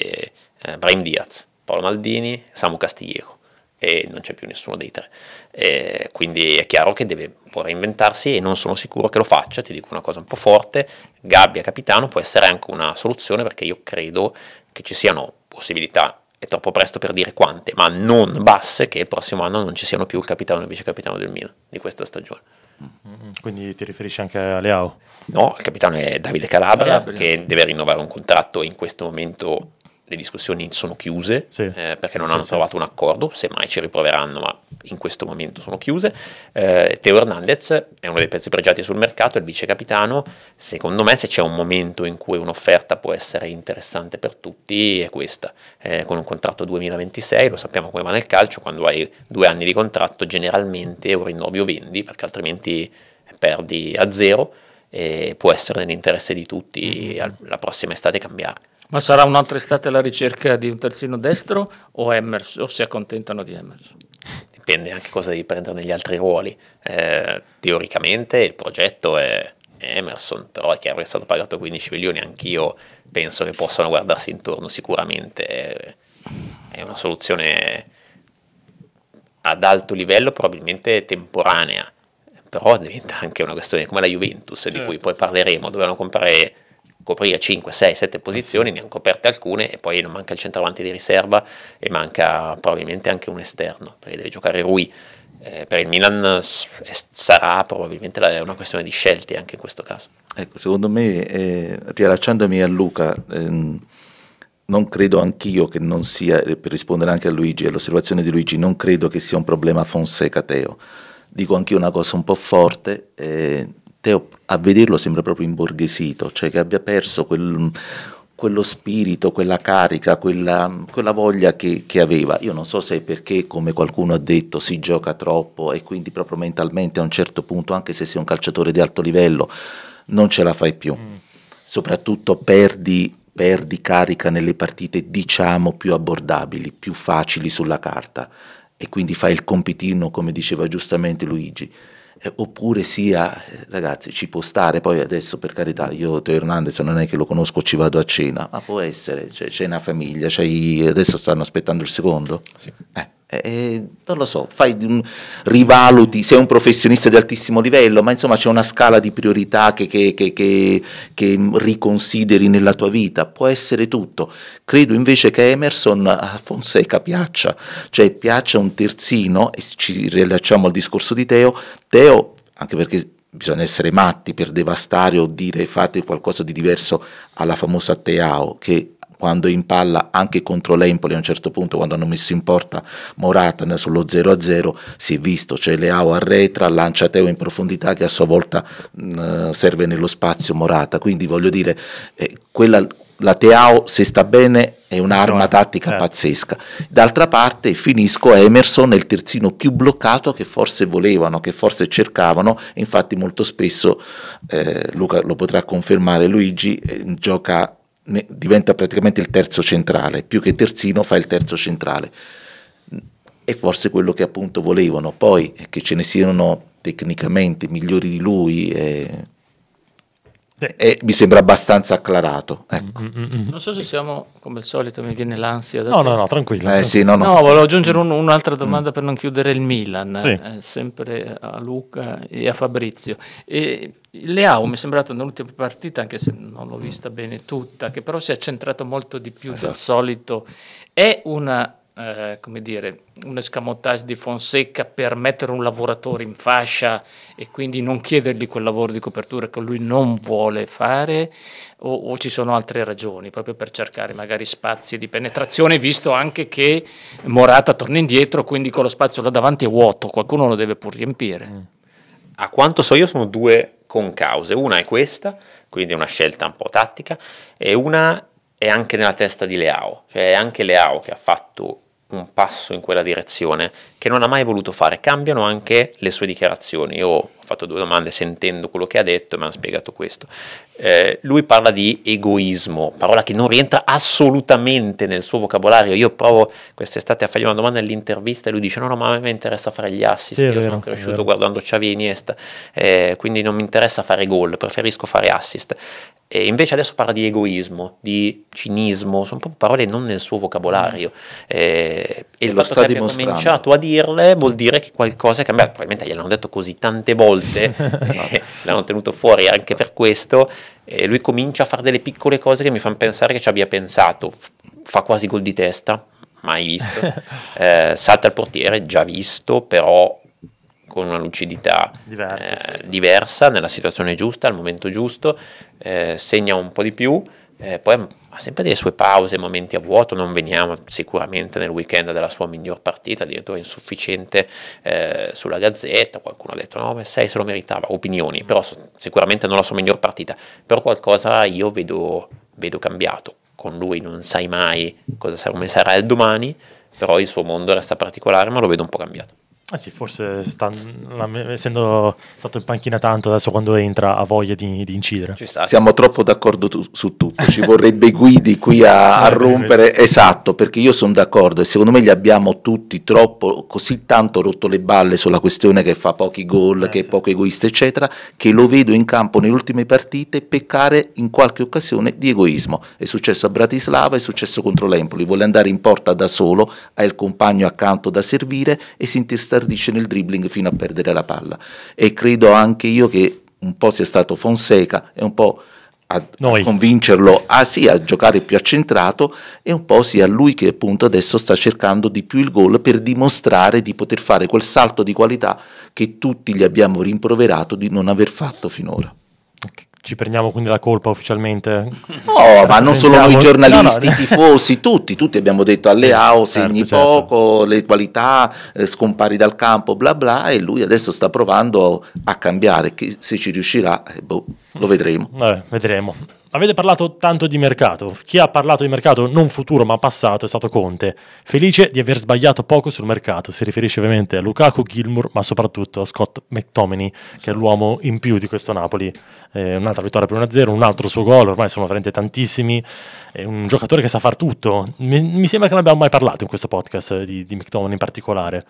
eh, Brian Diaz, Paolo Maldini, Samu Castiglieco e non c'è più nessuno dei tre. E quindi è chiaro che deve può reinventarsi e non sono sicuro che lo faccia, ti dico una cosa un po' forte, Gabbia capitano può essere anche una soluzione perché io credo che ci siano possibilità è troppo presto per dire quante, ma non basse che il prossimo anno non ci siano più il capitano e il vice capitano del Milan di questa stagione. Mm-hmm. Quindi ti riferisci anche a Leao? No, il capitano è Davide Calabria, Calabria, che deve rinnovare un contratto in questo momento le discussioni sono chiuse sì. eh, perché non sì, hanno sì. trovato un accordo, semmai ci riproveranno, ma in questo momento sono chiuse. Eh, Teo Hernandez è uno dei pezzi pregiati sul mercato, è il vice capitano. Secondo me, se c'è un momento in cui un'offerta può essere interessante per tutti, è questa. Eh, con un contratto 2026, lo sappiamo come va nel calcio, quando hai due anni di contratto, generalmente o rinnovi o vendi, perché altrimenti perdi a zero. E può essere nell'interesse di tutti mm-hmm. la prossima estate cambiare. Ma sarà un'altra estate alla ricerca di un terzino destro o, Emerson? o si accontentano di Emerson? Dipende anche cosa devi prendere negli altri ruoli. Eh, teoricamente il progetto è Emerson, però è chiaro che è stato pagato 15 milioni, anch'io penso che possano guardarsi intorno sicuramente. È una soluzione ad alto livello, probabilmente temporanea, però diventa anche una questione come la Juventus, certo. di cui certo. poi parleremo, dovevano comprare coprire 5, 6, 7 posizioni, ne hanno coperte alcune e poi non manca il centravanti di riserva e manca probabilmente anche un esterno, perché deve giocare Rui. Eh, per il Milan sarà probabilmente una questione di scelte anche in questo caso. Ecco, secondo me, eh, riallacciandomi a Luca, ehm, non credo anch'io che non sia, eh, per rispondere anche a Luigi, all'osservazione di Luigi, non credo che sia un problema Fonseca Teo. Dico anch'io una cosa un po' forte, eh, Teo a vederlo sembra proprio imborghesito, cioè che abbia perso quel, quello spirito, quella carica, quella, quella voglia che, che, aveva. Io non so se è perché, come qualcuno ha detto, si gioca troppo e quindi proprio mentalmente a un certo punto, anche se sei un calciatore di alto livello, non ce la fai più. Mm. Soprattutto perdi perdi carica nelle partite diciamo più abbordabili, più facili sulla carta e quindi fai il compitino come diceva giustamente Luigi. Eh, oppure sia, eh, ragazzi, ci può stare, poi adesso per carità, io Teo Hernandez non è che lo conosco, ci vado a cena, ma può essere, cioè, c'è una famiglia, cioè, adesso stanno aspettando il secondo? Sì. Eh eh, eh, non lo so, fai, un, rivaluti, sei un professionista di altissimo livello, ma insomma c'è una scala di priorità che, che, che, che, riconsideri nella tua vita, può essere tutto. Credo invece che Emerson a Fonseca piaccia, cioè piaccia un terzino, e ci rilacciamo al discorso di Teo, Teo, anche perché bisogna essere matti per devastare o dire fate qualcosa di diverso alla famosa Teao, che quando in palla anche contro l'Empoli a un certo punto quando hanno messo in porta Morata sullo 0-0 si è visto, cioè Leao arretra, lancia Teo in profondità che a sua volta mh, mm, serve nello spazio Morata, quindi voglio dire eh, quella, la Teao se sta bene è un'arma tattica certo. pazzesca. D'altra parte finisco a Emerson, il terzino più bloccato che forse volevano, che forse cercavano, infatti molto spesso eh, Luca lo potrà confermare Luigi, eh, gioca diventa praticamente il terzo centrale, più che terzino fa il terzo centrale. È forse quello che appunto volevano, poi che ce ne siano tecnicamente migliori di lui, eh, e mi sembra abbastanza acclarato. Ecco. Mm, mm, mm, non so se siamo, come al solito, mi viene l'ansia. no, no, no, tranquillo. Eh, sì, no, no. no, volevo aggiungere un, un'altra domanda per non chiudere il Milan, sì. eh, sempre a Luca e a Fabrizio. E Leao mi è sembrato nell'ultima partita, anche se non l'ho vista bene tutta, che però si è centrato molto di più esatto. del solito. È una eh, come dire, un escamotage di Fonseca per mettere un lavoratore in fascia e quindi non chiedergli quel lavoro di copertura che lui non vuole fare o, o ci sono altre ragioni proprio per cercare magari spazi di penetrazione visto anche che Morata torna indietro quindi con lo spazio là davanti è vuoto qualcuno lo deve pur riempire mm. a quanto so io sono due concause una è questa quindi una scelta un po' tattica e una è anche nella testa di Leao, cioè è anche Leao che ha fatto un passo in quella direzione che non ha mai voluto fare, cambiano anche le sue dichiarazioni. Io ho fatto due domande sentendo quello che ha detto e mi hanno spiegato questo. Eh, lui parla di egoismo, parola che non rientra assolutamente nel suo vocabolario. Io provo quest'estate a fargli una domanda all'intervista e lui dice no, no, ma a me interessa fare gli assist, sì, io vero, sono cresciuto guardando Xavi e Iniesta, eh, quindi non mi interessa fare gol, preferisco fare assist. E invece adesso parla di egoismo, di cinismo, sono parole non nel suo vocabolario. Mm. Eh, e il fatto che abbia cominciato a dirle vuol dire che qualcosa è cambiato, probabilmente gliel'hanno detto così tante volte molte, esatto. l'hanno tenuto fuori anche per questo, e lui comincia a fare delle piccole cose che mi fanno pensare che ci abbia pensato, fa quasi gol di testa, mai visto, eh, salta il portiere, già visto, però con una lucidità diversa, eh, sì, sì. diversa nella situazione giusta, al momento giusto, eh, segna un po' di più, eh, poi ha sempre delle sue pause, momenti a vuoto, non veniamo sicuramente nel weekend della sua miglior partita, addirittura insufficiente eh, sulla Gazzetta, qualcuno ha detto no, ma 6 se lo meritava, opinioni, però sicuramente non la sua miglior partita, però qualcosa io vedo, vedo cambiato, con lui non sai mai cosa sarà, come sarà il domani, però il suo mondo resta particolare, ma lo vedo un po' cambiato. Ah sì, forse sta, essendo stato in panchina tanto, adesso quando entra ha voglia di, di incidere. Siamo troppo d'accordo tu, su tutto, ci vorrebbe guidi qui a, a eh, rompere, eh, eh. esatto, perché io sono d'accordo e secondo me gli abbiamo tutti troppo, così tanto rotto le balle sulla questione che fa pochi gol, eh, che sì. è poco egoista, eccetera, che lo vedo in campo nelle ultime partite peccare in qualche occasione di egoismo. È successo a Bratislava, è successo contro l'Empoli, vuole andare in porta da solo, ha il compagno accanto da servire e si intesta ritardisce nel dribbling fino a perdere la palla. E credo anche io che un po' sia stato Fonseca e un po' a, Noi. convincerlo a, sì, a giocare più accentrato e un po' sia lui che appunto adesso sta cercando di più il gol per dimostrare di poter fare quel salto di qualità che tutti gli abbiamo rimproverato di non aver fatto finora ci prendiamo quindi la colpa ufficialmente? No, oh, ma non solo noi giornalisti, i no, no. tifosi, tutti, tutti abbiamo detto a Leao certo, segni certo, poco, le qualità, eh, scompari dal campo, bla bla, e lui adesso sta provando a cambiare, che se ci riuscirà, eh, boh, lo vedremo. Vabbè, vedremo avete parlato tanto di mercato. Chi ha parlato di mercato non futuro ma passato è stato Conte, felice di aver sbagliato poco sul mercato. Si riferisce ovviamente a Lukaku, Gilmour, ma soprattutto a Scott McTominay, che è l'uomo in più di questo Napoli. Eh, un'altra vittoria per 1-0, un altro suo gol, ormai sono veramente tantissimi. È un giocatore che sa far tutto. Mi, mi sembra che non abbiamo mai parlato in questo podcast eh, di, di McTominay in particolare.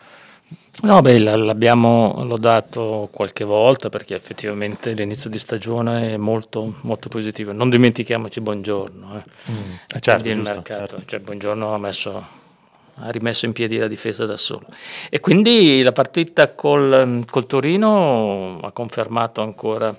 No, beh, l'abbiamo lodato qualche volta perché effettivamente l'inizio di stagione è molto, molto positivo. Non dimentichiamoci Buongiorno. Eh. Mm, eh, certo, il giusto, mercato. Certo. Cioè, buongiorno ha, messo, ha, rimesso in piedi la difesa da solo. E quindi la partita col, col Torino ha confermato ancora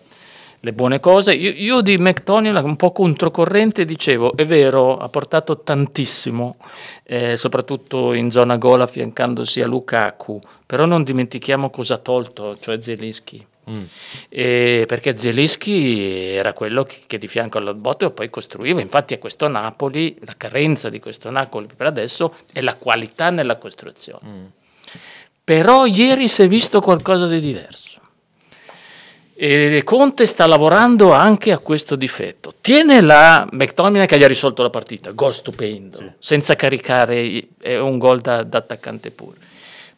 le buone cose. Io, io di McTonnell, un po' controcorrente, dicevo, è vero, ha portato tantissimo, eh, soprattutto in zona gola, affiancandosi a Lukaku, però non dimentichiamo cosa ha tolto, cioè Zelischi. Mm. E perché Zelischi era quello che, che di fianco all'Ottobotto poi costruiva, infatti a questo Napoli, la carenza di questo Napoli per adesso è la qualità nella costruzione. Mm. Però ieri si è visto qualcosa di diverso e Conte sta lavorando anche a questo difetto. Tiene la McTominay che gli ha risolto la partita, gol stupendo, sì. senza caricare, è un gol da, da attaccante pure.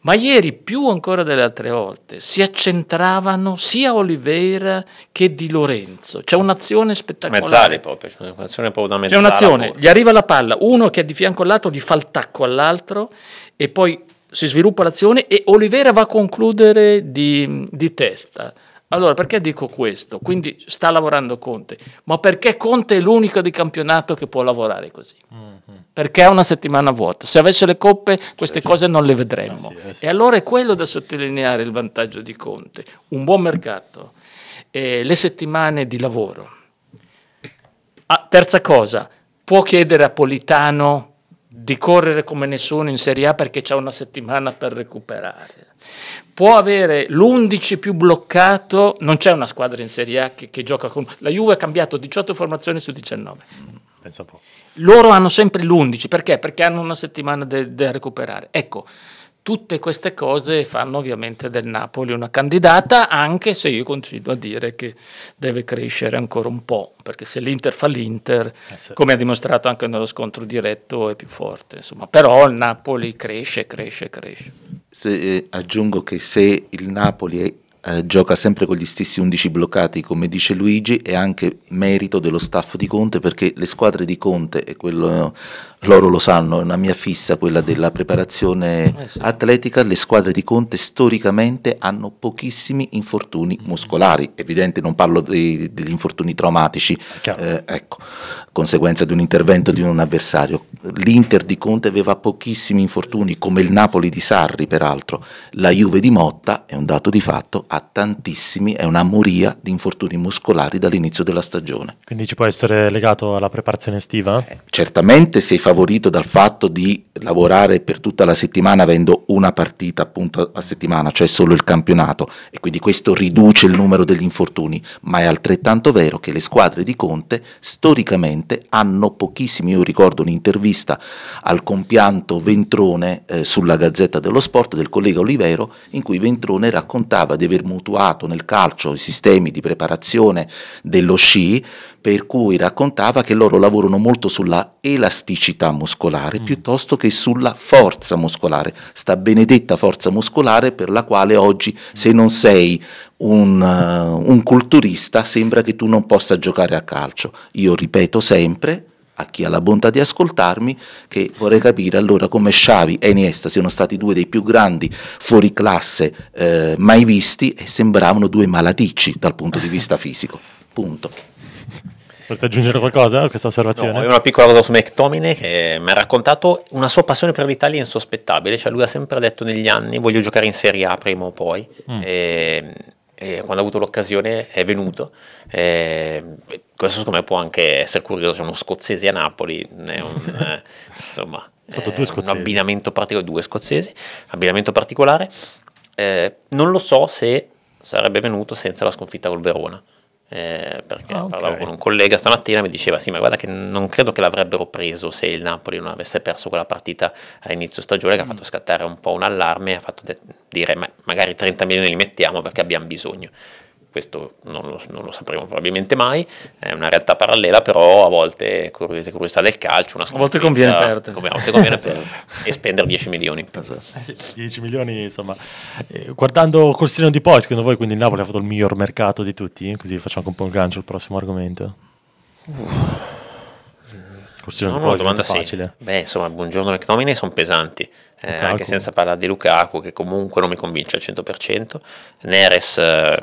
Ma ieri, più ancora delle altre volte, si accentravano sia Oliveira che Di Lorenzo. C'è un'azione spettacolare. Mezzali proprio, un'azione proprio da mezzala. C'è un'azione, gli arriva la palla, uno che è di fianco all'altro gli fa il tacco all'altro e poi si sviluppa l'azione e Oliveira va a concludere di, di testa. Allora, perché dico questo? Quindi sta lavorando Conte, ma perché Conte è l'unico di campionato che può lavorare così? Mm-hmm. Perché ha una settimana vuota. Se avesse le coppe queste cioè, cose non le vedremmo. Ah, sì, eh, sì. E allora è quello da sottolineare il vantaggio di Conte. Un buon mercato, eh, le settimane di lavoro. Ah, terza cosa, può chiedere a Politano di correre come nessuno in Serie A perché c'è una settimana per recuperare. Può avere l'11 più bloccato, non c'è una squadra in Serie A che, che gioca con... La Juve ha cambiato 18 formazioni su 19. Mm, pensa un po'. Loro hanno sempre l'11, perché? Perché hanno una settimana da recuperare. Ecco, tutte queste cose fanno ovviamente del Napoli una candidata, anche se io continuo a dire che deve crescere ancora un po', perché se l'Inter fa l'Inter, eh come ha dimostrato anche nello scontro diretto, è più forte. Insomma. Però il Napoli cresce, cresce, cresce. Se, eh, aggiungo che se il Napoli eh, gioca sempre con gli stessi 11 bloccati, come dice Luigi, è anche merito dello staff di Conte perché le squadre di Conte e quello loro lo sanno, è una mia fissa quella della preparazione eh sì. atletica, le squadre di Conte storicamente hanno pochissimi infortuni mm. muscolari, evidente non parlo dei, degli infortuni traumatici, eh, ecco, conseguenza di un intervento di un avversario. L'Inter di Conte aveva pochissimi infortuni, come il Napoli di Sarri peraltro, la Juve di Motta, è un dato di fatto, ha tantissimi, è una moria di infortuni muscolari dall'inizio della stagione. Quindi ci può essere legato alla preparazione estiva? Eh, certamente se favorito dal fatto di lavorare per tutta la settimana avendo una partita appunto a settimana, cioè solo il campionato e quindi questo riduce il numero degli infortuni, ma è altrettanto vero che le squadre di Conte storicamente hanno pochissimi, io ricordo un'intervista al compianto Ventrone eh, sulla Gazzetta dello Sport del collega Olivero in cui Ventrone raccontava di aver mutuato nel calcio i sistemi di preparazione dello sci per cui raccontava che loro lavorano molto sulla elasticità muscolare mm. piuttosto che sulla forza muscolare, sta benedetta forza muscolare per la quale oggi se non sei un, uh, un culturista sembra che tu non possa giocare a calcio. Io ripeto sempre, a chi ha la bontà di ascoltarmi, che vorrei capire allora come Sciavi e Iniesta siano stati due dei più grandi fuori classe eh, mai visti e sembravano due malaticci dal punto di vista fisico. Punto. Volete aggiungere qualcosa a questa osservazione? No, una piccola cosa su McTominay che mi ha raccontato una sua passione per l'Italia insospettabile, cioè lui ha sempre detto negli anni voglio giocare in Serie A prima o poi. Mm. E, e quando ha avuto l'occasione è venuto. E questo secondo me può anche essere curioso, c'è cioè uno scozzese a Napoli, un, eh, insomma, un abbinamento particolare, due scozzesi, abbinamento particolare. Eh, non lo so se sarebbe venuto senza la sconfitta col Verona eh, perché ah, okay. parlavo con un collega stamattina mi diceva sì ma guarda che non credo che l'avrebbero preso se il Napoli non avesse perso quella partita a inizio stagione che mm. ha fatto scattare un po' un allarme ha fatto de- dire ma magari 30 milioni li mettiamo perché abbiamo bisogno questo non lo, non lo, sapremo probabilmente mai, è una realtà parallela, però a volte curiosità del calcio, una a volte conviene perdere, a volte conviene perdere e spendere 10 milioni. Esatto. Eh sì, 10 milioni, insomma, eh, guardando Corsino di poi, secondo voi quindi il Napoli ha fatto il miglior mercato di tutti? Così facciamo anche un po' il gancio al prossimo argomento. Uh. Corsino no, di no, poi domanda facile. Sì. Beh, insomma, buongiorno McTominay sono pesanti. Eh, anche senza parlare di Lukaku che comunque non mi convince al 100%, Neres eh,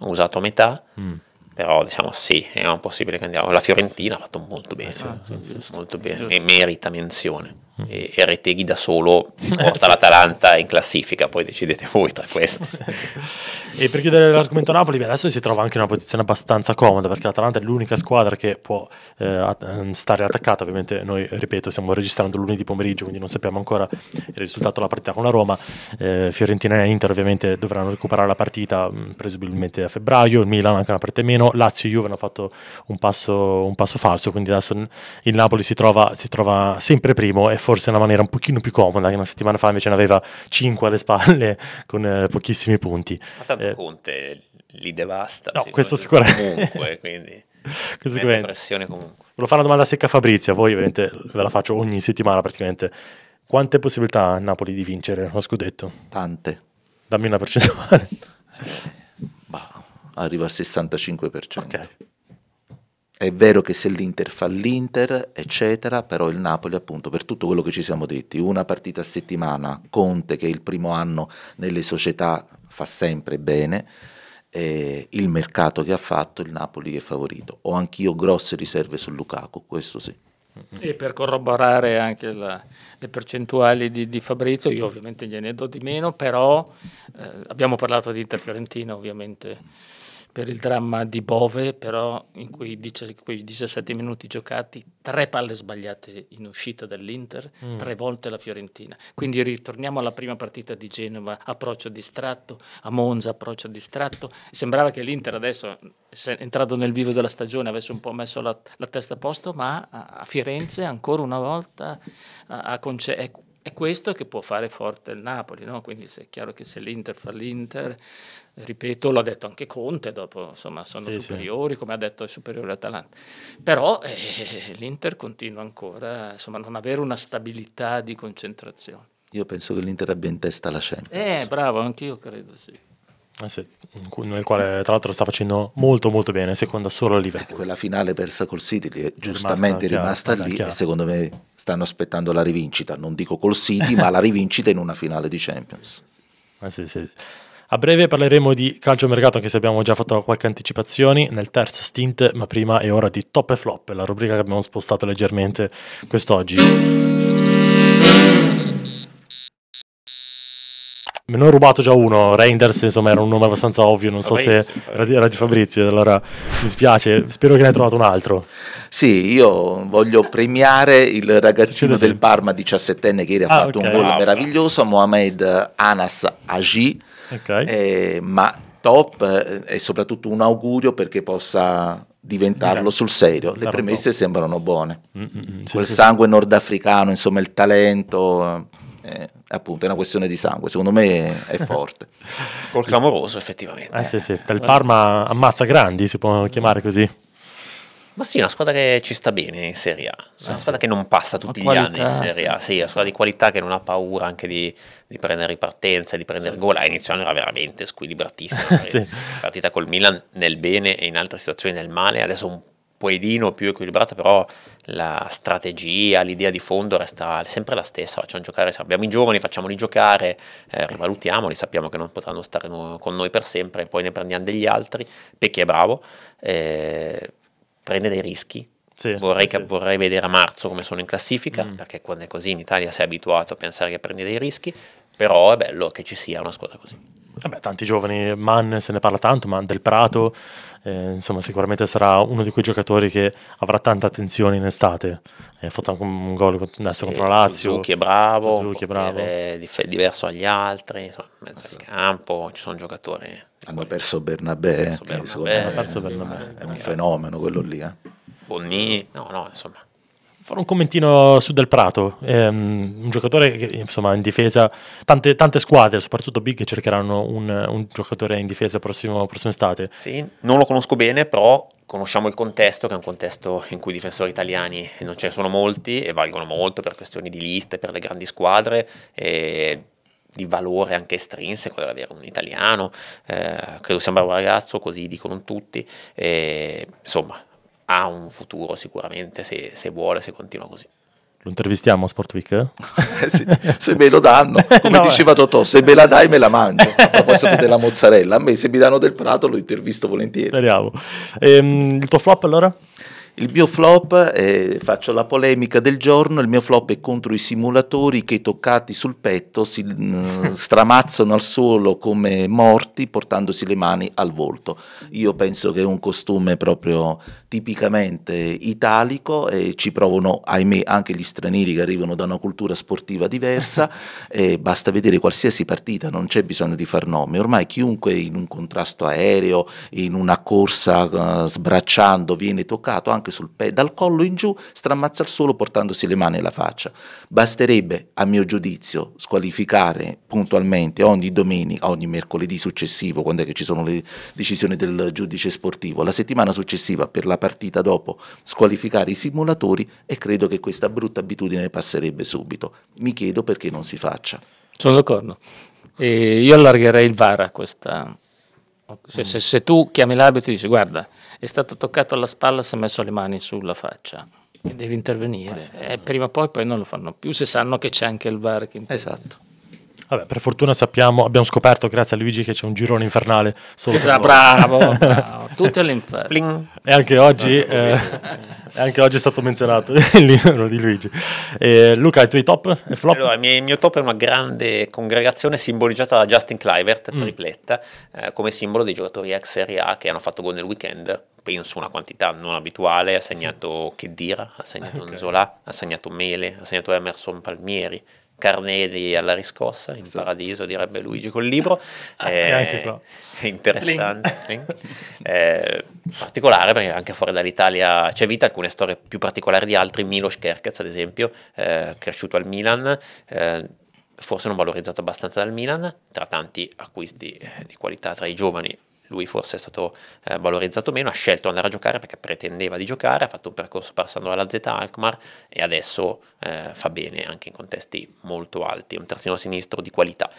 ho usato metà, mm. però diciamo sì, è un possibile candidato. La Fiorentina ha fatto molto bene, ah, sì, sì, molto bene e merita menzione e, e Reteghi da solo porta l'Atalanta in classifica, poi decidete voi tra questi. e per chiudere l'argomento Napoli, beh, adesso si trova anche in una posizione abbastanza comoda perché l'Atalanta è l'unica squadra che può eh, ehm, stare attaccata, ovviamente noi, ripeto, stiamo registrando lunedì pomeriggio, quindi non sappiamo ancora il risultato della partita con la Roma, eh, Fiorentina e Inter ovviamente dovranno recuperare la partita mm, presumibilmente a febbraio, il Milan anche una parte meno, Lazio e Juve hanno fatto un passo, un passo falso, quindi adesso il Napoli si trova, si trova sempre primo e forse in una maniera un pochino più comoda, che una settimana fa invece ne aveva 5 alle spalle con eh, pochissimi punti. Ma tanto eh, Conte li devasta. No, questo sicuramente. Comunque, quindi... questo sicuramente. comunque. Volevo fare una domanda secca a Fabrizio, a voi ovviamente ve la faccio ogni settimana praticamente. Quante possibilità ha Napoli di vincere lo scudetto? Tante. Dammi una percentuale. Eh, bah, arriva al 65%. Ok. È vero che se l'Inter fa l'Inter, eccetera, però il Napoli, appunto, per tutto quello che ci siamo detti, una partita a settimana, Conte che è il primo anno nelle società fa sempre bene, eh, il mercato che ha fatto, il Napoli è favorito. Ho anch'io grosse riserve su Lukaku, questo sì. E per corroborare anche la, le percentuali di, di, Fabrizio, io ovviamente gliene do di meno, però eh, abbiamo parlato di Inter Fiorentina ovviamente per il dramma di Bove, però in cui dice, quei 17 minuti giocati, tre palle sbagliate in uscita dall'Inter, mm. tre volte la Fiorentina. Quindi ritorniamo alla prima partita di Genova, approccio distratto, a Monza approccio distratto. Sembrava che l'Inter adesso, entrato nel vivo della stagione, avesse un po' messo la, la testa a posto, ma a, a Firenze ancora una volta ha concesso ecco, è questo che può fare forte il Napoli, no? quindi è chiaro che se l'Inter fa l'Inter, ripeto, l'ha detto anche Conte, dopo insomma sono sì, superiori, sì. come ha detto il superiore Atalanta. Però eh, l'Inter continua ancora a non avere una stabilità di concentrazione. Io penso che l'Inter abbia in testa la Champions. Eh, bravo, anch'io credo sì. Eh nel quale tra l'altro sta facendo molto molto bene, seconda solo al Liverpool. Ecco, quella finale persa col City è giustamente rimasta, rimasta eh, chiaro, lì chiaro. e secondo me stanno aspettando la rivincita, non dico col City, ma la rivincita in una finale di Champions. Eh sì, sì. A breve parleremo di calcio mercato, anche se abbiamo già fatto qualche anticipazione nel terzo stint, ma prima è ora di top e flop, la rubrica che abbiamo spostato leggermente quest'oggi. Me ne ho rubato già uno, Reinders, insomma, era un nome abbastanza ovvio, non so Fabrizio, se era di, Fabrizio, allora mi spiace, spero che ne hai trovato un altro. Sì, io voglio premiare il ragazzino del Parma 17enne che ieri ah, ha fatto okay. un gol ah, meraviglioso, Mohamed Anas Agi, okay. eh, ma top eh, e soprattutto un augurio perché possa diventarlo sul serio. Le premesse sembrano buone. Mm-mm, Quel sangue nordafricano, insomma, il talento eh, appunto è una questione di sangue, secondo me è forte. Col clamoroso effettivamente. Eh sì, sì, il Parma ammazza grandi, si può chiamare così. Ma sì, una squadra che ci sta bene in Serie A, ah, sì, una squadra sì. che non passa tutti La gli anni in Serie A, sì, una squadra di qualità che non ha paura anche di, di prendere ripartenza, di prendere gol, a inizio era veramente squilibratissima, sì. partita col Milan nel bene e in altre situazioni nel male, adesso un poedino più equilibrato, però la strategia, l'idea di fondo resta sempre la stessa, facciamo giocare, se abbiamo i giovani, facciamoli giocare, eh, rivalutiamoli, sappiamo che non potranno stare no, con noi per sempre, poi ne prendiamo degli altri, Pecchi è bravo, eh, prende dei rischi, sì, vorrei, sì. vorrei, vedere a marzo come sono in classifica, mm. perché quando è così in Italia sei abituato a pensare che prendi dei rischi, però è bello che ci sia una squadra così. Vabbè, tanti giovani, Mann se ne parla tanto, ma del Prato, eh, insomma sicuramente sarà uno di quei giocatori che avrà tanta attenzione in estate, eh, ha fatto anche un gol adesso eh, contro la Lazio. Suzuki è bravo, Suzuki è bravo. Dif- diverso agli altri, insomma, in mezzo esatto. al campo, ci sono giocatori. Hanno perso Bernabé, perso Bernabé, che, Bernabé, me, perso Bernabé. è un fenomeno quello lì. Eh. Bonni, no no insomma fare un commentino su Del Prato, ehm, un giocatore che insomma in difesa, tante, tante squadre, soprattutto Big, cercheranno un, un giocatore in difesa prossimo, prossima estate. Sì, non lo conosco bene, però conosciamo il contesto, che è un contesto in cui i difensori italiani non ce ne sono molti e valgono molto per questioni di liste, per le grandi squadre. E di valore anche estrinseco dell'avere un italiano, eh, credo sia un bravo ragazzo, così dicono tutti, e, insomma ha un futuro sicuramente se, se vuole, se continua così. Lo intervistiamo a Sport Week? Eh sì, se me lo danno, come no, eh. diceva Totò, se me la dai me la mangio, a proposito della mozzarella, a me se mi danno del prato lo intervisto volentieri. Speriamo. Ehm, il tuo flop allora? Il mio flop, eh, faccio la polemica del giorno, il mio flop è contro i simulatori che toccati sul petto si mm, stramazzano al suolo come morti portandosi le mani al volto. Io penso che è un costume proprio tipicamente italico e ci provano, ahimè, anche gli stranieri che arrivano da una cultura sportiva diversa. basta vedere qualsiasi partita, non c'è bisogno di far nome. Ormai chiunque in un contrasto aereo, in una corsa uh, sbracciando, viene toccato anche dal collo in giù, strammazza al suolo portandosi le mani alla faccia. Basterebbe, a mio giudizio, squalificare puntualmente ogni domenica, ogni mercoledì successivo, quando è che ci sono le decisioni del giudice sportivo, la settimana successiva per la partita dopo, squalificare i simulatori e credo che questa brutta abitudine passerebbe subito. Mi chiedo perché non si faccia. Sono d'accordo. E io allargherei il VAR a questa. Cioè, se, se, tu chiami l'arbitro e dici guarda, è stato toccato alla spalla, si è messo le mani sulla faccia e devi intervenire. Eh, eh prima o poi poi non lo fanno più se sanno che c'è anche il VAR. Che esatto. Vabbè, per fortuna sappiamo, abbiamo scoperto grazie a Luigi che c'è un girone infernale. Solo esatto, bravo, bravo, tutto l'inferno. E anche oggi, esatto. eh, anche oggi, è stato menzionato il libro di Luigi. Eh, Luca, i tuoi top e flop? Allora, il mio top è una grande congregazione simboleggiata da Justin Clivert, mm. tripletta, mm. eh, come simbolo dei giocatori ex Serie A che hanno fatto gol nel weekend. Penso una quantità non abituale, ha segnato Kedira, ha segnato okay. Nzola, ha segnato Mele, ha segnato Emerson Palmieri, Carnelli alla riscossa in sì. paradiso, direbbe Luigi col libro. Ah, eh, interessante, eh, particolare perché anche fuori dall'Italia c'è vita, alcune storie più particolari di altri, Milos Kerkez ad esempio, eh, cresciuto al Milan, eh, forse non valorizzato abbastanza dal Milan, tra tanti acquisti eh, di qualità tra i giovani lui forse è stato eh, valorizzato meno, ha scelto di andare a giocare perché pretendeva di giocare, ha fatto un percorso passando dalla Z Alkmaar e adesso eh, fa bene anche in contesti molto alti, un terzino sinistro di qualità.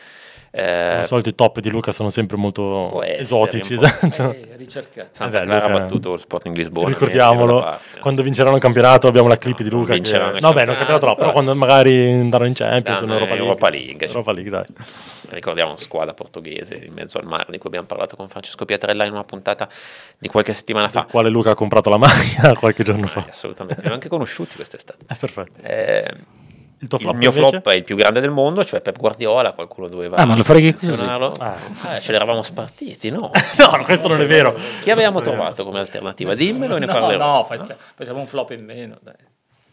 Eh, I top di Luca sono sempre molto esotici, esatto. Eh, ricercati. Santa Clara ha battuto lo Sporting Lisbona. Ricordiamolo, eh, eh. quando vinceranno il campionato abbiamo la clip no, di Luca. Che... No, beh, non capirà troppo, però quando magari andranno in Champions, in Europa League. Europa League, Europa League dai ricordiamo una squadra portoghese in mezzo al mare di cui abbiamo parlato con Francesco Piatrella in una puntata di qualche settimana fa. Il quale Luca ha comprato la maglia qualche giorno fa. Eh, assolutamente, li ho anche conosciuti quest'estate. È eh, perfetto. Eh, il, il, mio invece? flop è il più grande del mondo, cioè Pep Guardiola, qualcuno doveva ah, ma lo freghi così. Ah. Ah, ce l'eravamo spartiti, no? no, questo non è vero. Chi avevamo trovato come alternativa? Dimmelo e ne no, parlerò. No, faccia, facciamo un flop in meno, dai.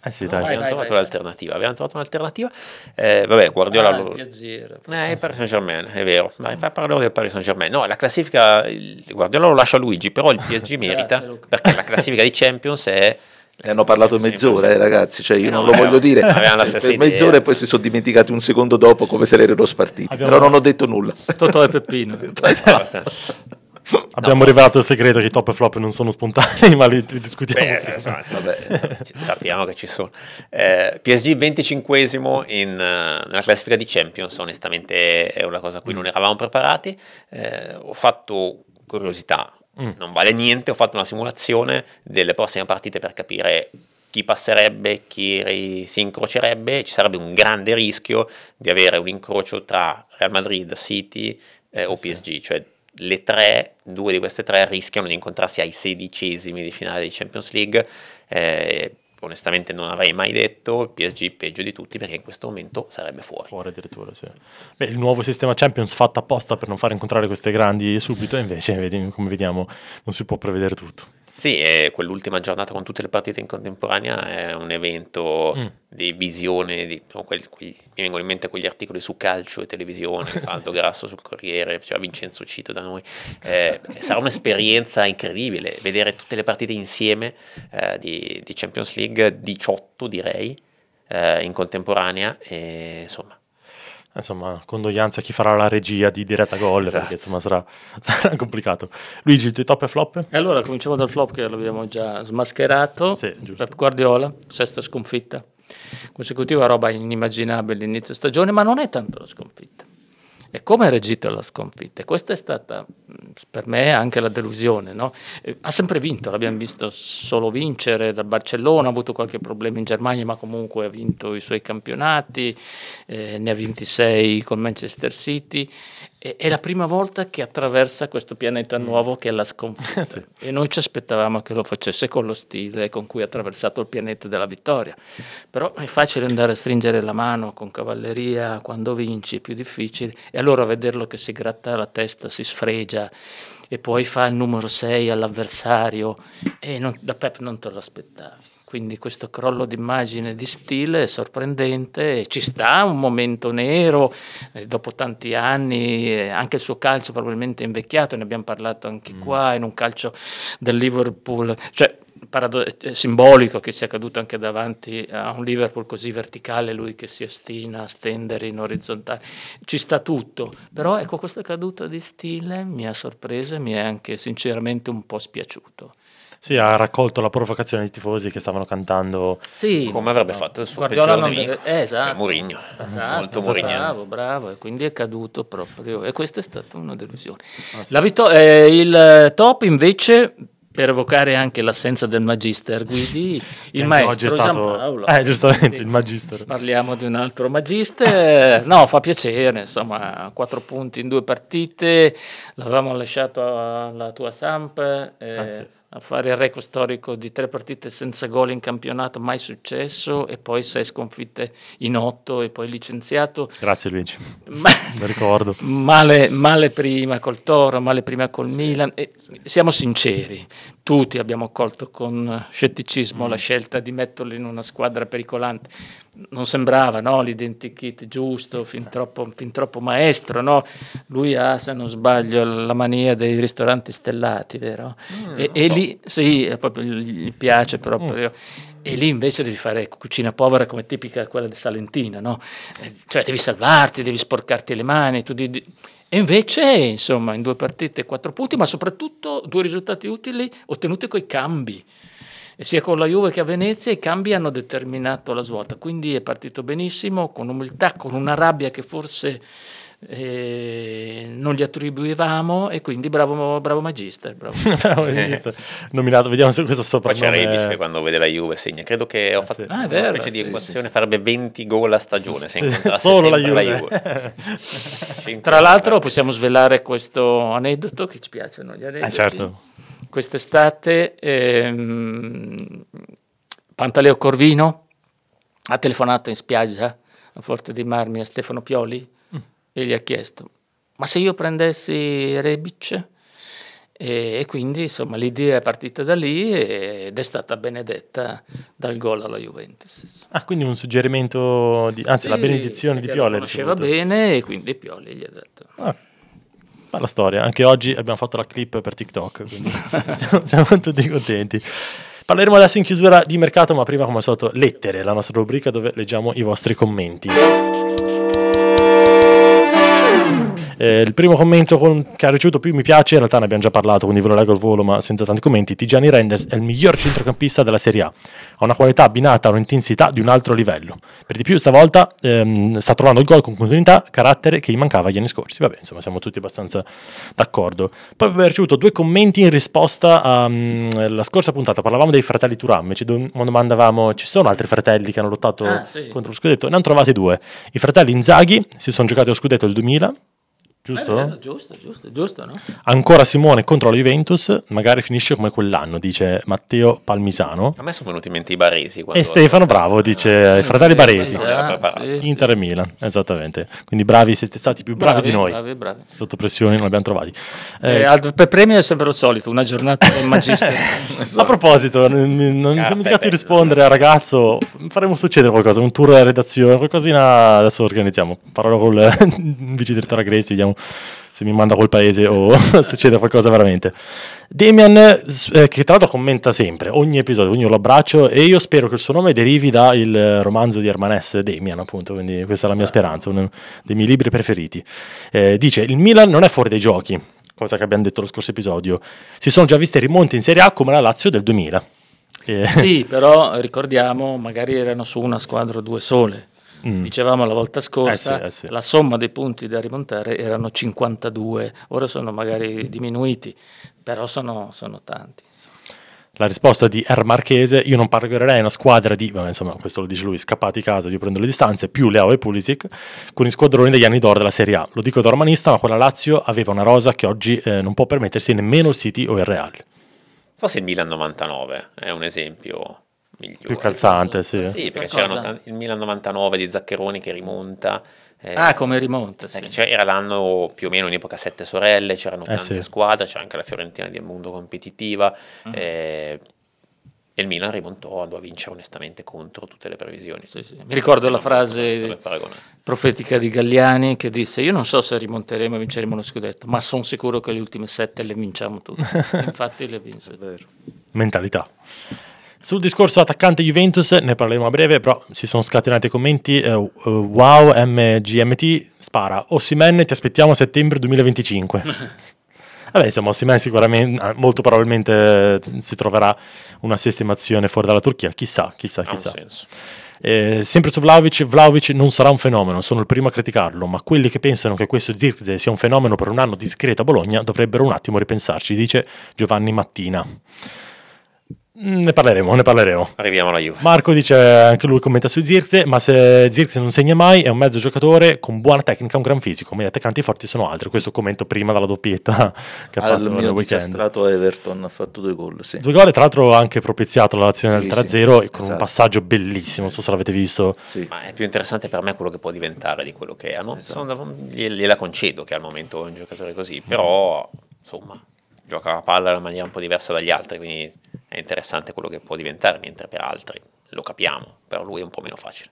Eh sì, dai, no, abbiamo, vai, trovato vai, l'alternativa. abbiamo trovato un'alternativa. Eh, vabbè, Guardiola. Ah, lo... Piacere, eh, il Paris Saint Germain, è vero. Dai, parliamo del Paris Saint Germain. No, la classifica, Il Guardiola lo lascia a Luigi, però il PSG merita Grazie, perché la classifica di Champions è. Ne hanno parlato mezz'ora, eh, ragazzi, cioè io eh, no, non lo voglio dire. mezz'ora idea. e poi si sono dimenticati un secondo dopo come se l'erano spartiti. Abbiamo Però non ho detto nulla. Totò e Peppino. Esatto. Abbiamo no, rivelato il segreto che i top e flop non sono spontanei, ma li, li discutiamo. Beh, vabbè, sappiamo che ci sono. Eh, PSG 25 in, eh, nella classifica di Champions, onestamente è una cosa a cui mm. non eravamo preparati. Eh, ho fatto curiosità, mm. non vale niente, ho fatto una simulazione delle prossime partite per capire chi passerebbe, chi si incrocerebbe, ci sarebbe un grande rischio di avere un incrocio tra Real Madrid, City eh, o PSG, cioè le tre, due di queste tre rischiano di incontrarsi ai sedicesimi di finale di Champions League. Eh, onestamente non avrei mai detto il PSG peggio di tutti perché in questo momento sarebbe fuori. Fuori addirittura, sì. Beh, il nuovo sistema Champions fatto apposta per non far incontrare queste grandi subito, invece come vediamo non si può prevedere tutto. Sì, e quell'ultima giornata con tutte le partite in contemporanea è un evento mm. di visione, di, no, quelli, quelli, mi vengono in mente quegli articoli su calcio e televisione, Aldo Grasso sul Corriere, cioè Vincenzo Cito da noi, eh, sarà un'esperienza incredibile vedere tutte le partite insieme eh, di, di, Champions League, 18 direi, eh, in contemporanea, e, insomma Insomma, condoglianze a chi farà la regia di diretta gol, esatto. perché insomma sarà, sarà, complicato. Luigi, il tuo top e flop? E allora cominciamo dal flop che l'abbiamo già smascherato. Sì, Pep Guardiola, sesta sconfitta consecutiva, roba inimmaginabile inizio stagione, ma non è tanto la sconfitta e come ha reagito alla sconfitta? Questa è stata per me anche la delusione. No? Ha sempre vinto, l'abbiamo visto solo vincere dal Barcellona, ha avuto qualche problema in Germania, ma comunque ha vinto i suoi campionati, eh, ne ha vinti sei con Manchester City è la prima volta che attraversa questo pianeta mm. nuovo che è la sconfitta sì. e noi ci aspettavamo che lo facesse con lo stile con cui ha attraversato il pianeta della vittoria però è facile andare a stringere la mano con cavalleria quando vinci è più difficile e allora vederlo che si gratta la testa si sfregia e poi fa il numero 6 all'avversario e eh, non, da Pep non te lo aspettavi quindi questo crollo d'immagine di stile è sorprendente, ci sta un momento nero, eh, dopo tanti anni, eh, anche il suo calcio probabilmente è invecchiato, ne abbiamo parlato anche mm. qua, in un calcio del Liverpool, cioè, eh, cioè simbolico che sia caduto anche davanti a un Liverpool così verticale, lui che si ostina a stendere in orizzontale, ci sta tutto, però ecco questa caduta di stile mi ha sorpreso e mi è anche sinceramente un po' spiaciuto. Sì, ha raccolto la provocazione dei tifosi che stavano cantando. Sì, come avrebbe fatto il suo Guardiola peggior nemico, deve... eh, esatto. cioè Mourinho. Esatto, molto esatto, Bravo, bravo, e quindi è caduto proprio. E questa è stata una delusione. Ah, sì. vito- eh, il top invece per evocare anche l'assenza del magister Guidi, il maestro oggi è stato... Gianpaolo. Eh, giustamente, il magister. Parliamo di un altro magister. no, fa piacere, insomma, quattro punti in due partite, l'avevamo lasciato alla tua Samp. Eh, ah, sì a fare il record storico di tre partite senza gol in campionato, mai successo, e poi sei sconfitte in otto e poi licenziato. Grazie Luigi, Ma, lo ricordo. Male, male, prima col Toro, male prima col sì, Milan, e, sì. siamo sinceri, tutti abbiamo accolto con scetticismo mm. la scelta di metterlo in una squadra pericolante. Non sembrava no? l'identikit giusto, fin eh. troppo, fin troppo maestro. No? Lui ha, se non sbaglio, la mania dei ristoranti stellati, vero? Mm, e, e so. lì sì, proprio gli piace mm. proprio. Mm. E lì invece devi fare cucina povera come tipica quella di Salentina, no? Eh, cioè devi salvarti, devi sporcarti le mani, tu devi e invece, insomma, in due partite quattro punti, ma soprattutto due risultati utili ottenuti coi cambi. E sia con la Juve che a Venezia i cambi hanno determinato la svolta. Quindi è partito benissimo, con umiltà, con una rabbia che forse eh, non gli attribuivamo e quindi bravo, bravo Magister. Bravo, bravo Magister. Nominato, vediamo se questo soprannome... Poi c'è Rebic che quando vede la Juve segna, credo che ho eh, fatto sì. Ah, una ah, vero, specie sì, di equazione, sì, farebbe 20 gol a stagione se incontrasse solo la Juve. La Juve. Tra l'altro possiamo svelare questo aneddoto che ci piacciono gli aneddoti. Ah, certo. Quest'estate ehm, Pantaleo Corvino ha telefonato in spiaggia a Forte dei Marmi a Stefano Pioli e gli ha chiesto, ma se io prendessi Rebic? E, e quindi insomma l'idea è partita da lì ed è stata benedetta dal gol alla Juventus. Ah, quindi un suggerimento, di, anzi sì, la benedizione di Pioli. Lo diciamo, conosceva bene e quindi Pioli gli ha detto. Ah. Bella storia, anche oggi abbiamo fatto la clip per TikTok, quindi siamo tutti contenti. Parleremo adesso in chiusura di mercato, ma prima come al solito lettere, la nostra rubrica dove leggiamo i vostri commenti. Eh, il primo commento con, che ha ricevuto più mi piace, in realtà ne abbiamo già parlato, quindi ve lo leggo al volo, ma senza tanti commenti. Tigiani Renders è il miglior centrocampista della Serie A. Ha una qualità abbinata a un'intensità di un altro livello. Per di più, stavolta ehm, sta trovando il gol con continuità, carattere che gli mancava gli anni scorsi. Vabbè, insomma, siamo tutti abbastanza d'accordo. Poi abbiamo ricevuto due commenti in risposta alla mm, scorsa puntata. Parlavamo dei fratelli Turam, ci domandavamo: ci sono altri fratelli che hanno lottato ah, sì. contro lo scudetto? Ne hanno trovati due. I fratelli Inzaghi si sono giocati lo scudetto nel 2000 Giusto? Bello, eh, eh, giusto? giusto, giusto, no? Ancora Simone contro la Juventus, magari finisce come quell'anno, dice Matteo Palmisano. A me sono venuti in mente i baresi. E Stefano, eh, Bravo, dice ah, i fratelli baresi. Sì, sì. Inter e Milan, esattamente. Quindi bravi, siete stati più bravi, bravi di noi. Bravi, bravi. Sotto pressione non abbiamo trovati. Eh, eh, per premio è sempre lo solito, una giornata del magistero. a esatto. proposito, non mi sono dimenticato di rispondere al ragazzo, faremo succedere qualcosa, un tour della redazione, qualcosina adesso organizziamo. Parlo con il vice direttore Grace, vediamo se mi manda quel paese o succede qualcosa veramente. Damian, eh, che tra l'altro commenta sempre, ogni episodio, quindi lo abbraccio e io spero che il suo nome derivi dal romanzo di Hermanes Damian, appunto, quindi questa è la mia certo. speranza, uno dei miei libri preferiti. Eh, dice, il Milan non è fuori dai giochi, cosa che abbiamo detto lo scorso episodio, si sono già viste rimonte in Serie A come la Lazio del 2000. Eh. Sì, però ricordiamo, magari erano su una squadra o due sole. Mm. Dicevamo la volta scorsa, eh sì, eh sì. la somma dei punti da rimontare erano 52, ora sono magari mm. diminuiti, però sono, sono tanti. La risposta di R. Er Marchese, io non parlerei a una squadra di, vabbè, insomma questo lo dice lui, scappati casa, io prendo le distanze, più Leao e Pulisic, con i squadroni degli anni d'oro della Serie A. Lo dico da romanista, ma quella Lazio aveva una rosa che oggi eh, non può permettersi nemmeno il City o il Real. Forse il Milan 99 è un esempio migliore. Più calzante, sì. Sì, perché c'era il 1099 di Zaccheroni che rimonta. Eh, ah, come rimonta, sì. eh, Era l'anno più o meno in epoca sette sorelle, c'erano eh, tante sì. squadre, c'era anche la Fiorentina di Mondo competitiva. Mm. Eh, e il Milan rimontò, andò a vincere onestamente contro tutte le previsioni. Sì, sì. Mi ricordo la frase profetica di Galliani che disse: Io non so se rimonteremo e vinceremo lo scudetto, ma sono sicuro che le ultime sette le vinciamo tutte. Infatti, le vinse. Mentalità. Sul discorso attaccante Juventus ne parleremo a breve, però si sono scatenati i commenti. Eh, eh wow, MGMT spara. Ossimen ti aspettiamo a settembre 2025. Vabbè, insomma, Ossimen sicuramente, ah, molto probabilmente eh, si troverà una sistemazione fuori dalla Turchia. Chissà, chissà, chissà. Eh, sempre su Vlaovic, Vlaovic non sarà un fenomeno, sono il primo a criticarlo, ma quelli che pensano che questo Zirkzee sia un fenomeno per un anno discreto a Bologna dovrebbero un attimo ripensarci, dice Giovanni Mattina. Mm, ne parleremo, ne parleremo. Arriviamo alla Juve. Marco dice, anche lui commenta su Zirze, ma se Zirze non segna mai è un mezzo giocatore con buona tecnica, un gran fisico, ma gli attaccanti forti sono altri. Questo commento prima dalla doppietta che ha Al ah, fatto nel weekend. Al Everton ha fatto due gol, sì. Due gol tra l'altro ha anche propiziato l'azione sì, del 3-0 sì, con esatto. un passaggio bellissimo, non so se l'avete visto. Sì. Ma è più interessante per me quello che può diventare di quello che è. No, esatto. gliela concedo che al momento è un giocatore così, però insomma gioca la palla in una maniera un po' diversa dagli altri, quindi è interessante quello che può diventare, mentre per altri lo capiamo, però lui è un po' meno facile.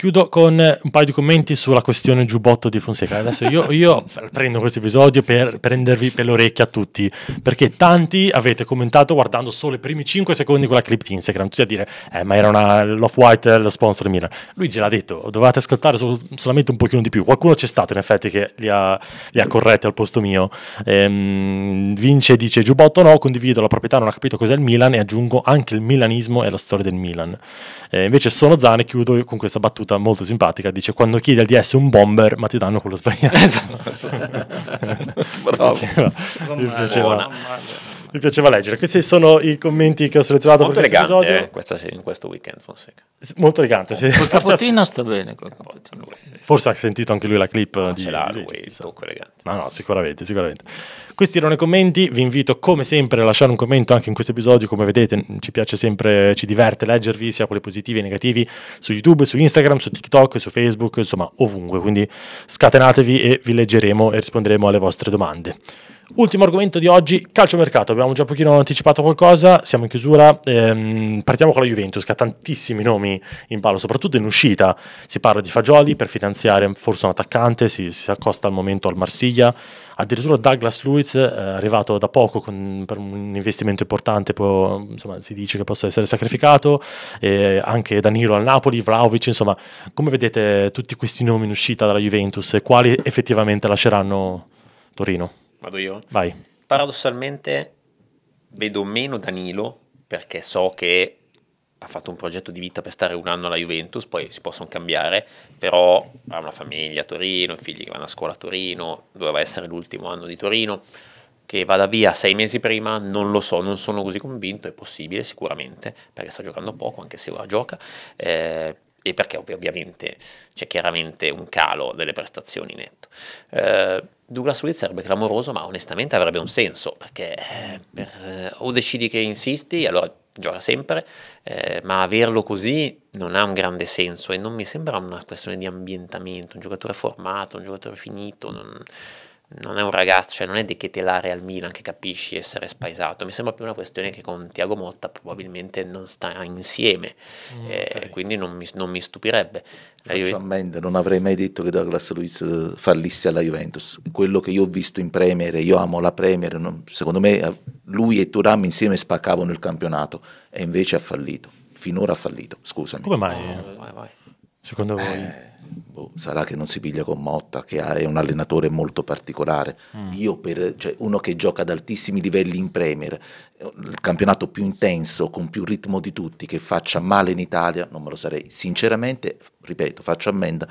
Chiudo con un paio di commenti sulla questione giubbotto di Fonseca. Adesso io, io prendo questo episodio per prendervi per l'orecchia a tutti, perché tanti avete commentato guardando solo i primi 5 secondi quella clip di Instagram, tutti a dire, eh, ma era una Love White, lo sponsor di Milan. Lui ce l'ha detto, dovevate ascoltare sol- solamente un pochino di più. Qualcuno c'è stato in effetti che li ha, li ha corretti al posto mio. Ehm, vince dice giubbotto no, condivido, la proprietà non ha capito cos'è il Milan e aggiungo anche il milanismo e la storia del Milan. Ehm, invece sono Zane, chiudo con questa battuta battuta molto simpatica, dice quando chiedi al DS un bomber ma ti danno quello sbagliato. Esatto. Bravo. Mi piaceva. Mi piaceva mi piaceva leggere. Questi sono i commenti che ho selezionato molto per questo episodio. eh, questa, in questo weekend, forse. S- molto elegante, sì. Col cappottino sta bene. Forse ha sentito anche lui la clip ah, di... Ce l'ha lui, lui il elegante. No, no, sicuramente, sicuramente. Questi erano i commenti, vi invito come sempre a lasciare un commento anche in questo episodio, come vedete ci piace sempre, ci diverte leggervi sia quelli positivi che negativi su YouTube, su Instagram, su TikTok, su Facebook, insomma ovunque, quindi scatenatevi e vi leggeremo e risponderemo alle vostre domande. Ultimo argomento di oggi, calciomercato. Abbiamo già un pochino anticipato qualcosa, siamo in chiusura. Ehm, partiamo con la Juventus, che ha tantissimi nomi in palo, soprattutto in uscita. Si parla di Fagioli per finanziare forse un attaccante, si, si accosta al momento al Marsiglia. Addirittura Douglas Luiz, eh, arrivato da poco con, per un investimento importante, può, insomma, si dice che possa essere sacrificato. Eh, anche Danilo al Napoli, Vlaovic, insomma. Come vedete tutti questi nomi in uscita dalla Juventus e quali effettivamente lasceranno Torino? Vado io? Vai. Paradossalmente vedo meno Danilo perché so che ha fatto un progetto di vita per stare un anno alla Juventus, poi si possono cambiare, però ha una famiglia a Torino, i figli che vanno a scuola a Torino, doveva essere l'ultimo anno di Torino, che vada via sei mesi prima, non lo so, non sono così convinto, è possibile sicuramente, perché sta giocando poco, anche se ora gioca, eh, e perché ovviamente c'è chiaramente un calo delle prestazioni netto. Eh, Douglas Luiz sarebbe clamoroso, ma onestamente avrebbe un senso, perché eh, per, eh, o decidi che insisti, allora gioca sempre, eh, ma averlo così non ha un grande senso e non mi sembra una questione di ambientamento, un giocatore formato, un giocatore finito, non, non è un ragazzo, cioè non è di che Chetelare al Milan che capisci essere spaesato, mi sembra più una questione che con Tiago Motta probabilmente non sta insieme, mm, eh, okay. quindi non mi, non mi stupirebbe. Juve... Eh, non avrei mai detto che Douglas Luiz eh, fallisse alla Juventus, quello che io ho visto in Premier, io amo la Premier, non, secondo me eh, lui e Turam insieme spaccavano il campionato e invece ha fallito, finora ha fallito, scusami. Come mai? Oh, vai, vai. Secondo eh, voi? Eh, boh, sarà che non si piglia con Motta, che è un allenatore molto particolare. Mm. Io, per, cioè, uno che gioca ad altissimi livelli in Premier, il campionato più intenso, con più ritmo di tutti, che faccia male in Italia, non me lo sarei. Sinceramente, ripeto, faccio ammenda,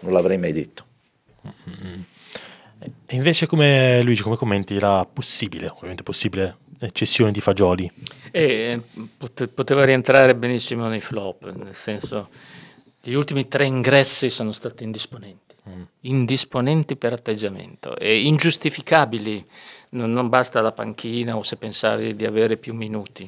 non l'avrei mai detto. Mm-hmm. E invece, come Luigi, come commenti la possibile, ovviamente possibile cessione di fagioli? Eh, poteva rientrare benissimo nei flop, nel senso gli ultimi tre ingressi sono stati indisponenti, mm. indisponenti per atteggiamento e ingiustificabili. Non, non, basta la panchina o se pensavi di avere più minuti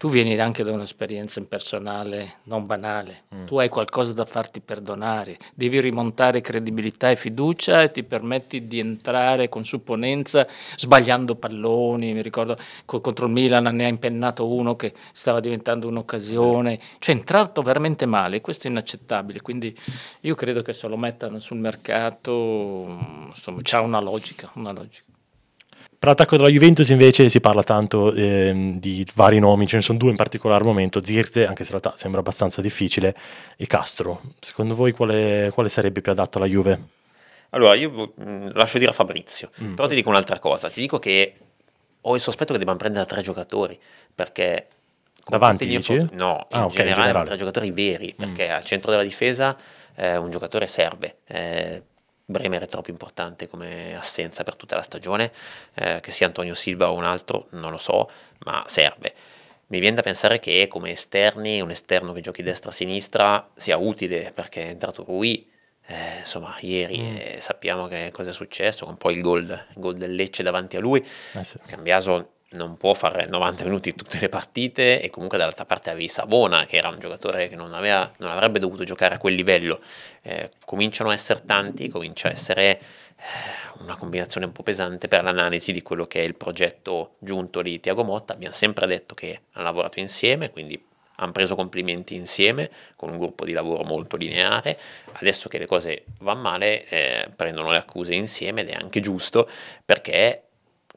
tu vieni anche da un'esperienza impersonale non banale, mm. tu hai qualcosa da farti perdonare, devi rimontare credibilità e fiducia e ti permetti di entrare con supponenza sbagliando palloni, mi ricordo co- contro il Milan ne ha impennato uno che stava diventando un'occasione, cioè è entrato veramente male, questo è inaccettabile, quindi io credo che se lo mettano sul mercato, insomma, c'è una logica, una logica. Per l'attacco della Juventus invece si parla tanto eh, di vari nomi, ce ne sono due in particolar momento, Zirze, anche se in realtà sembra abbastanza difficile, e Castro. Secondo voi quale, quale sarebbe più adatto alla Juve? Allora, io lascio dire a Fabrizio, mm. però ti dico un'altra cosa, ti dico che ho il sospetto che debbano prendere tre giocatori, perché... Davanti, dici? Info- no, ah, in, okay, generale, in generale tre giocatori veri, perché mm. al centro della difesa eh, un giocatore serve. Eh, Bremer è troppo importante come assenza per tutta la stagione, eh, che sia Antonio Silva o un altro, non lo so, ma serve. Mi viene da pensare che come esterni, un esterno che giochi destra-sinistra sia utile perché è entrato Rui, eh, insomma, ieri mm. eh, sappiamo che cosa è successo con poi il gol, il gol del Lecce davanti a lui. Eh sì. Cambiaso non può fare 90 minuti tutte le partite e comunque dall'altra parte avevi Savona che era un giocatore che non, aveva, non avrebbe dovuto giocare a quel livello. Eh, cominciano a essere tanti, comincia a essere eh, una combinazione un po' pesante per l'analisi di quello che è il progetto giunto di Tiago Motta. Abbiamo sempre detto che hanno lavorato insieme, quindi hanno preso complimenti insieme con un gruppo di lavoro molto lineare. Adesso che le cose vanno male, eh, prendono le accuse insieme ed è anche giusto perché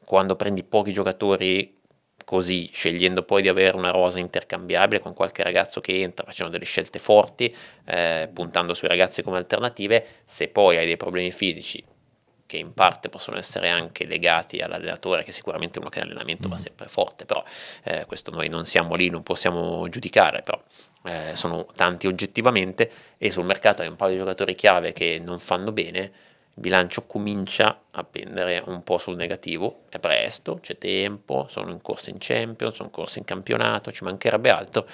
quando prendi pochi giocatori così, scegliendo poi di avere una rosa intercambiabile con qualche ragazzo che entra, facendo delle scelte forti, eh, puntando sui ragazzi come alternative, se poi hai dei problemi fisici che in parte possono essere anche legati all'allenatore, che sicuramente uno che in allenamento va mm. sempre forte, però eh, questo noi non siamo lì, non possiamo giudicare, però eh, sono tanti oggettivamente e sul mercato hai un paio di giocatori chiave che non fanno bene, il bilancio comincia a pendere un po' sul negativo, è presto, c'è tempo, sono in corsa in Champions, sono in corsa in campionato, ci mancherebbe altro,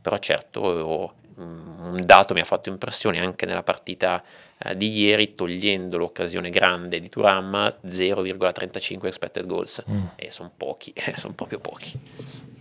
però certo mm, un dato mi ha fatto impressione anche nella partita eh, di ieri, togliendo l'occasione grande di Turam, 0,35 expected goals, mm. e sono pochi, sono proprio pochi.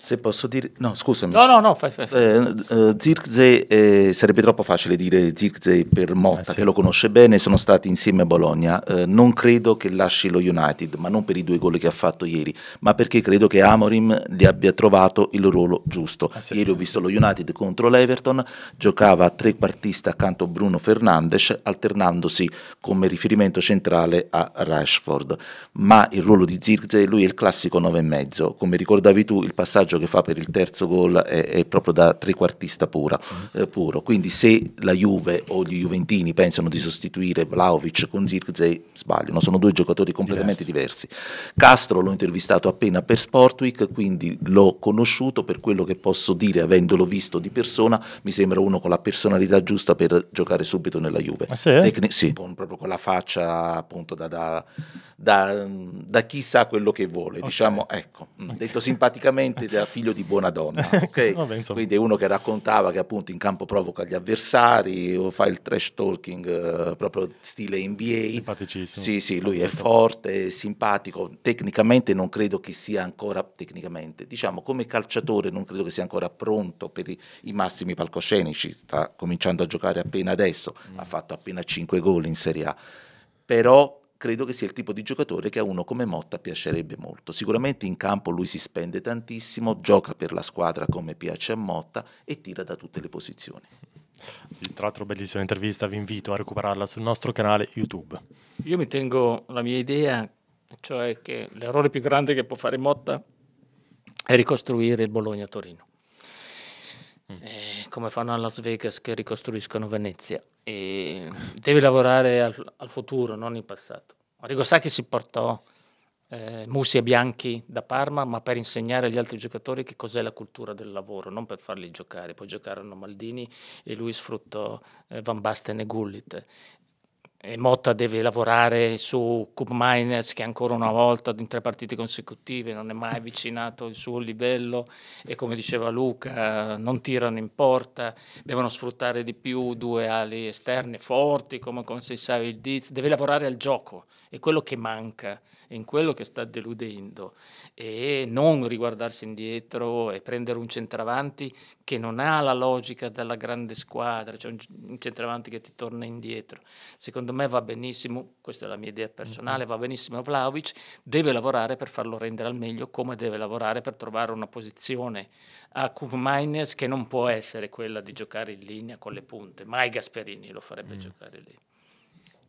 Se posso dire... No, scusami. No, no, no, fai, fai. Eh, eh, Zirkze, eh, sarebbe troppo facile dire Zirkze per Motta, eh, sì. che lo conosce bene, sono stati insieme a Bologna. Eh, non credo che lasci lo United, ma non per i due gol che ha fatto ieri, ma perché credo che Amorim gli abbia trovato il ruolo giusto. Ah, sì. Ieri ho visto lo United contro l'Everton, giocava a tre trequartista accanto a Bruno Fernandes, alternandosi come riferimento centrale a Rashford. Ma il ruolo di Zirkze, lui è il classico 9,5. Come ricordavi tu, il passaggio passaggio che fa per il terzo gol è, è proprio da trequartista pura, eh, puro. Quindi se la Juve o gli Juventini pensano di sostituire Vlaovic con Zirkzee, sbagliano, sono due giocatori completamente diversi. diversi. Castro l'ho intervistato appena per Sportwick, quindi l'ho conosciuto per quello che posso dire, avendolo visto di persona, mi sembra uno con la personalità giusta per giocare subito nella Juve. Ah, sì? Tecni- sì, con, proprio con la faccia appunto da, da da, da chi sa quello che vuole, okay. diciamo, ecco, mm, okay. detto simpaticamente da figlio di buona donna, ok? Vabbè, Quindi è uno che raccontava che appunto in campo provoca gli avversari o fa il trash talking eh, proprio stile NBA. Simpaticissimo. Sì, sì, lui è forte, è simpatico, tecnicamente non credo che sia ancora tecnicamente, diciamo come calciatore non credo che sia ancora pronto per i, i massimi palcoscenici, sta cominciando a giocare appena adesso, mm. ha fatto appena 5 gol in Serie A. Però credo che sia il tipo di giocatore che a uno come Motta piacerebbe molto. Sicuramente in campo lui si spende tantissimo, gioca per la squadra come piace a Motta e tira da tutte le posizioni. tra l'altro bellissima intervista, vi invito a recuperarla sul nostro canale YouTube. Io mi tengo la mia idea, cioè che l'errore più grande che può fare Motta è ricostruire il Bologna-Torino. Mm. Eh, come fanno a Las Vegas che ricostruiscono Venezia e deve lavorare al, al futuro, non in passato. Arrigo Sacchi si portò eh, Musi e Bianchi da Parma, ma per insegnare agli altri giocatori che cos'è la cultura del lavoro, non per farli giocare. Poi giocarono Maldini e lui sfruttò eh, Van Basten e Gullit e Motta deve lavorare su Cup Miners che ancora una volta in tre partite consecutive non è mai avvicinato il suo livello e come diceva Luca non tirano in porta, devono sfruttare di più due ali esterne forti come, come si sa il Diz, deve lavorare al gioco è quello che manca, è in quello che sta deludendo e non riguardarsi indietro e prendere un centravanti che non ha la logica della grande squadra, cioè un centravanti che ti torna indietro. Secondo me va benissimo, questa è la mia idea personale, mm-hmm. va benissimo Vlaovic, deve lavorare per farlo rendere al meglio come deve lavorare per trovare una posizione a Kuhmeiners che non può essere quella di giocare in linea con le punte, mai Gasperini lo farebbe mm. giocare lì.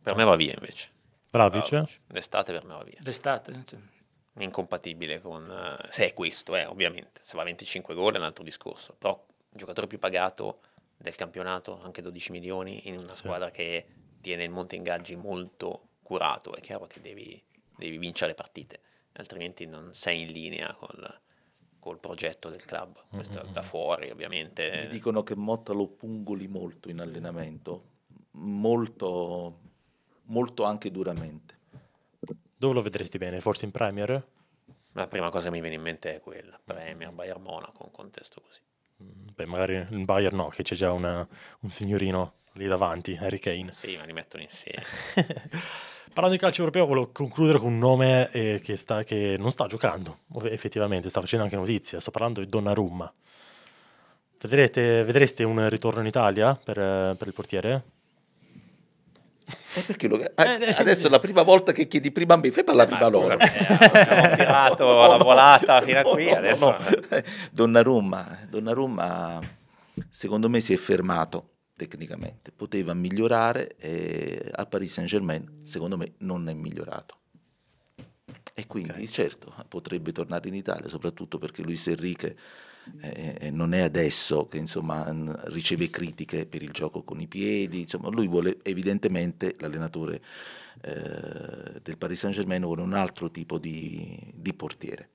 Per me va via invece. Vlaovic? D'estate per me va via. D'estate? Cioè. Incompatibile con... Eh, se è questo, eh, ovviamente. Se va a 25 gol è un altro discorso. Però il giocatore più pagato del campionato, anche 12 milioni, in una sì. squadra che tiene il monte ingaggi molto curato, è chiaro che devi, devi vincere le partite, altrimenti non sei in linea col, col progetto del club. Mm, questo mm-hmm. da mm. fuori, ovviamente. Mi dicono che Motta lo pungoli molto in allenamento, molto molto anche duramente. Dove lo vedresti bene? Forse in Premier? La prima cosa che mi viene in mente è quella, Premier, Bayern Monaco, un contesto così. Mm, beh, magari in Bayern no, che c'è già una, un signorino lì davanti, Harry Kane. Sì, ma li mettono insieme. Parlando di calcio europeo, volevo concludere con un nome eh, che, sta, che, non sta giocando, effettivamente, sta facendo anche notizia. Sto parlando di Donnarumma. Vedrete, vedreste un ritorno in Italia per, eh, per il portiere? Eh, lo... Ah, eh, eh, adesso è la prima volta che chiedi prima a me, fai parlare prima a loro. abbiamo tirato oh, no, la volata no, fino a qui. Oh, no, adesso. No. Donnarumma, Donnarumma, secondo me, si è fermato tecnicamente. Poteva migliorare e al Paris Saint Germain, secondo me, non è migliorato. E quindi, okay. certo, potrebbe tornare in Italia, soprattutto perché Luis Enrique eh, eh, eh, non è adesso che insomma, riceve critiche per il gioco con i piedi, insomma, lui vuole evidentemente l'allenatore eh, del Paris Saint Germain vuole un altro tipo di, di portiere.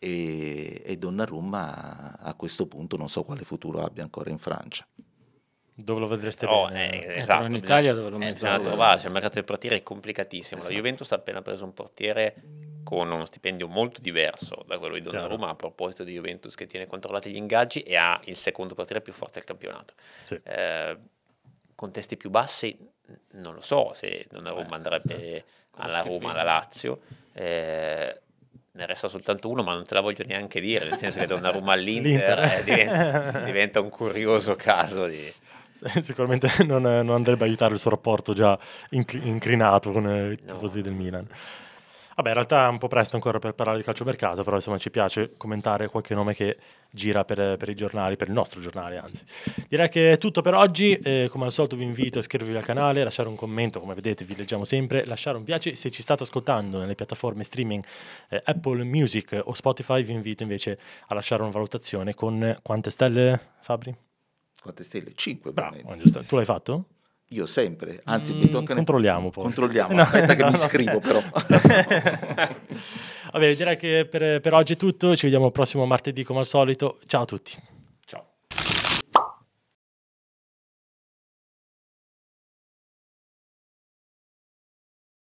E, e Donnarumma a questo punto non so quale futuro abbia ancora in Francia dove lo vedreste oh, bene. Eh, eh esatto. In Italia dove lo mettiamo? Eh, esatto, il mercato del portiere è complicatissimo. Esatto. La Juventus ha appena preso un portiere con uno stipendio molto diverso da quello di Donnarumma certo. a proposito di Juventus che tiene controllati gli ingaggi e ha il secondo potere più forte del campionato. Sì. Eh, con testi più bassi non lo so se Donnarumma eh, andrebbe certo. alla Roma, alla Lazio. Eh, ne resta soltanto uno, ma non te la voglio neanche dire, nel senso che Donnarumma all'Inter eh, diventa, diventa, un curioso caso di... Sicuramente non, non, andrebbe a aiutare il suo rapporto già inc- incrinato con eh, i tifosi no. del Milan. Vabbè, in realtà è un po' presto ancora per parlare di calciomercato, però insomma ci piace commentare qualche nome che gira per, per i giornali, per il nostro giornale anzi. Direi che è tutto per oggi, eh, come al solito vi invito a iscrivervi al canale, lasciare un commento, come vedete vi leggiamo sempre, lasciare un piace se ci state ascoltando nelle piattaforme streaming eh, Apple Music o Spotify, vi invito invece a lasciare una valutazione con quante stelle Fabri? Quante stelle? 5. Bravo, tu l'hai fatto? Io sempre, anzi mm, mi tocca... Controlliamo poi. Controlliamo, no, aspetta no, che no, mi scrivo però. Vabbè, direi che per, per oggi è tutto, ci vediamo il prossimo martedì come al solito. Ciao a tutti.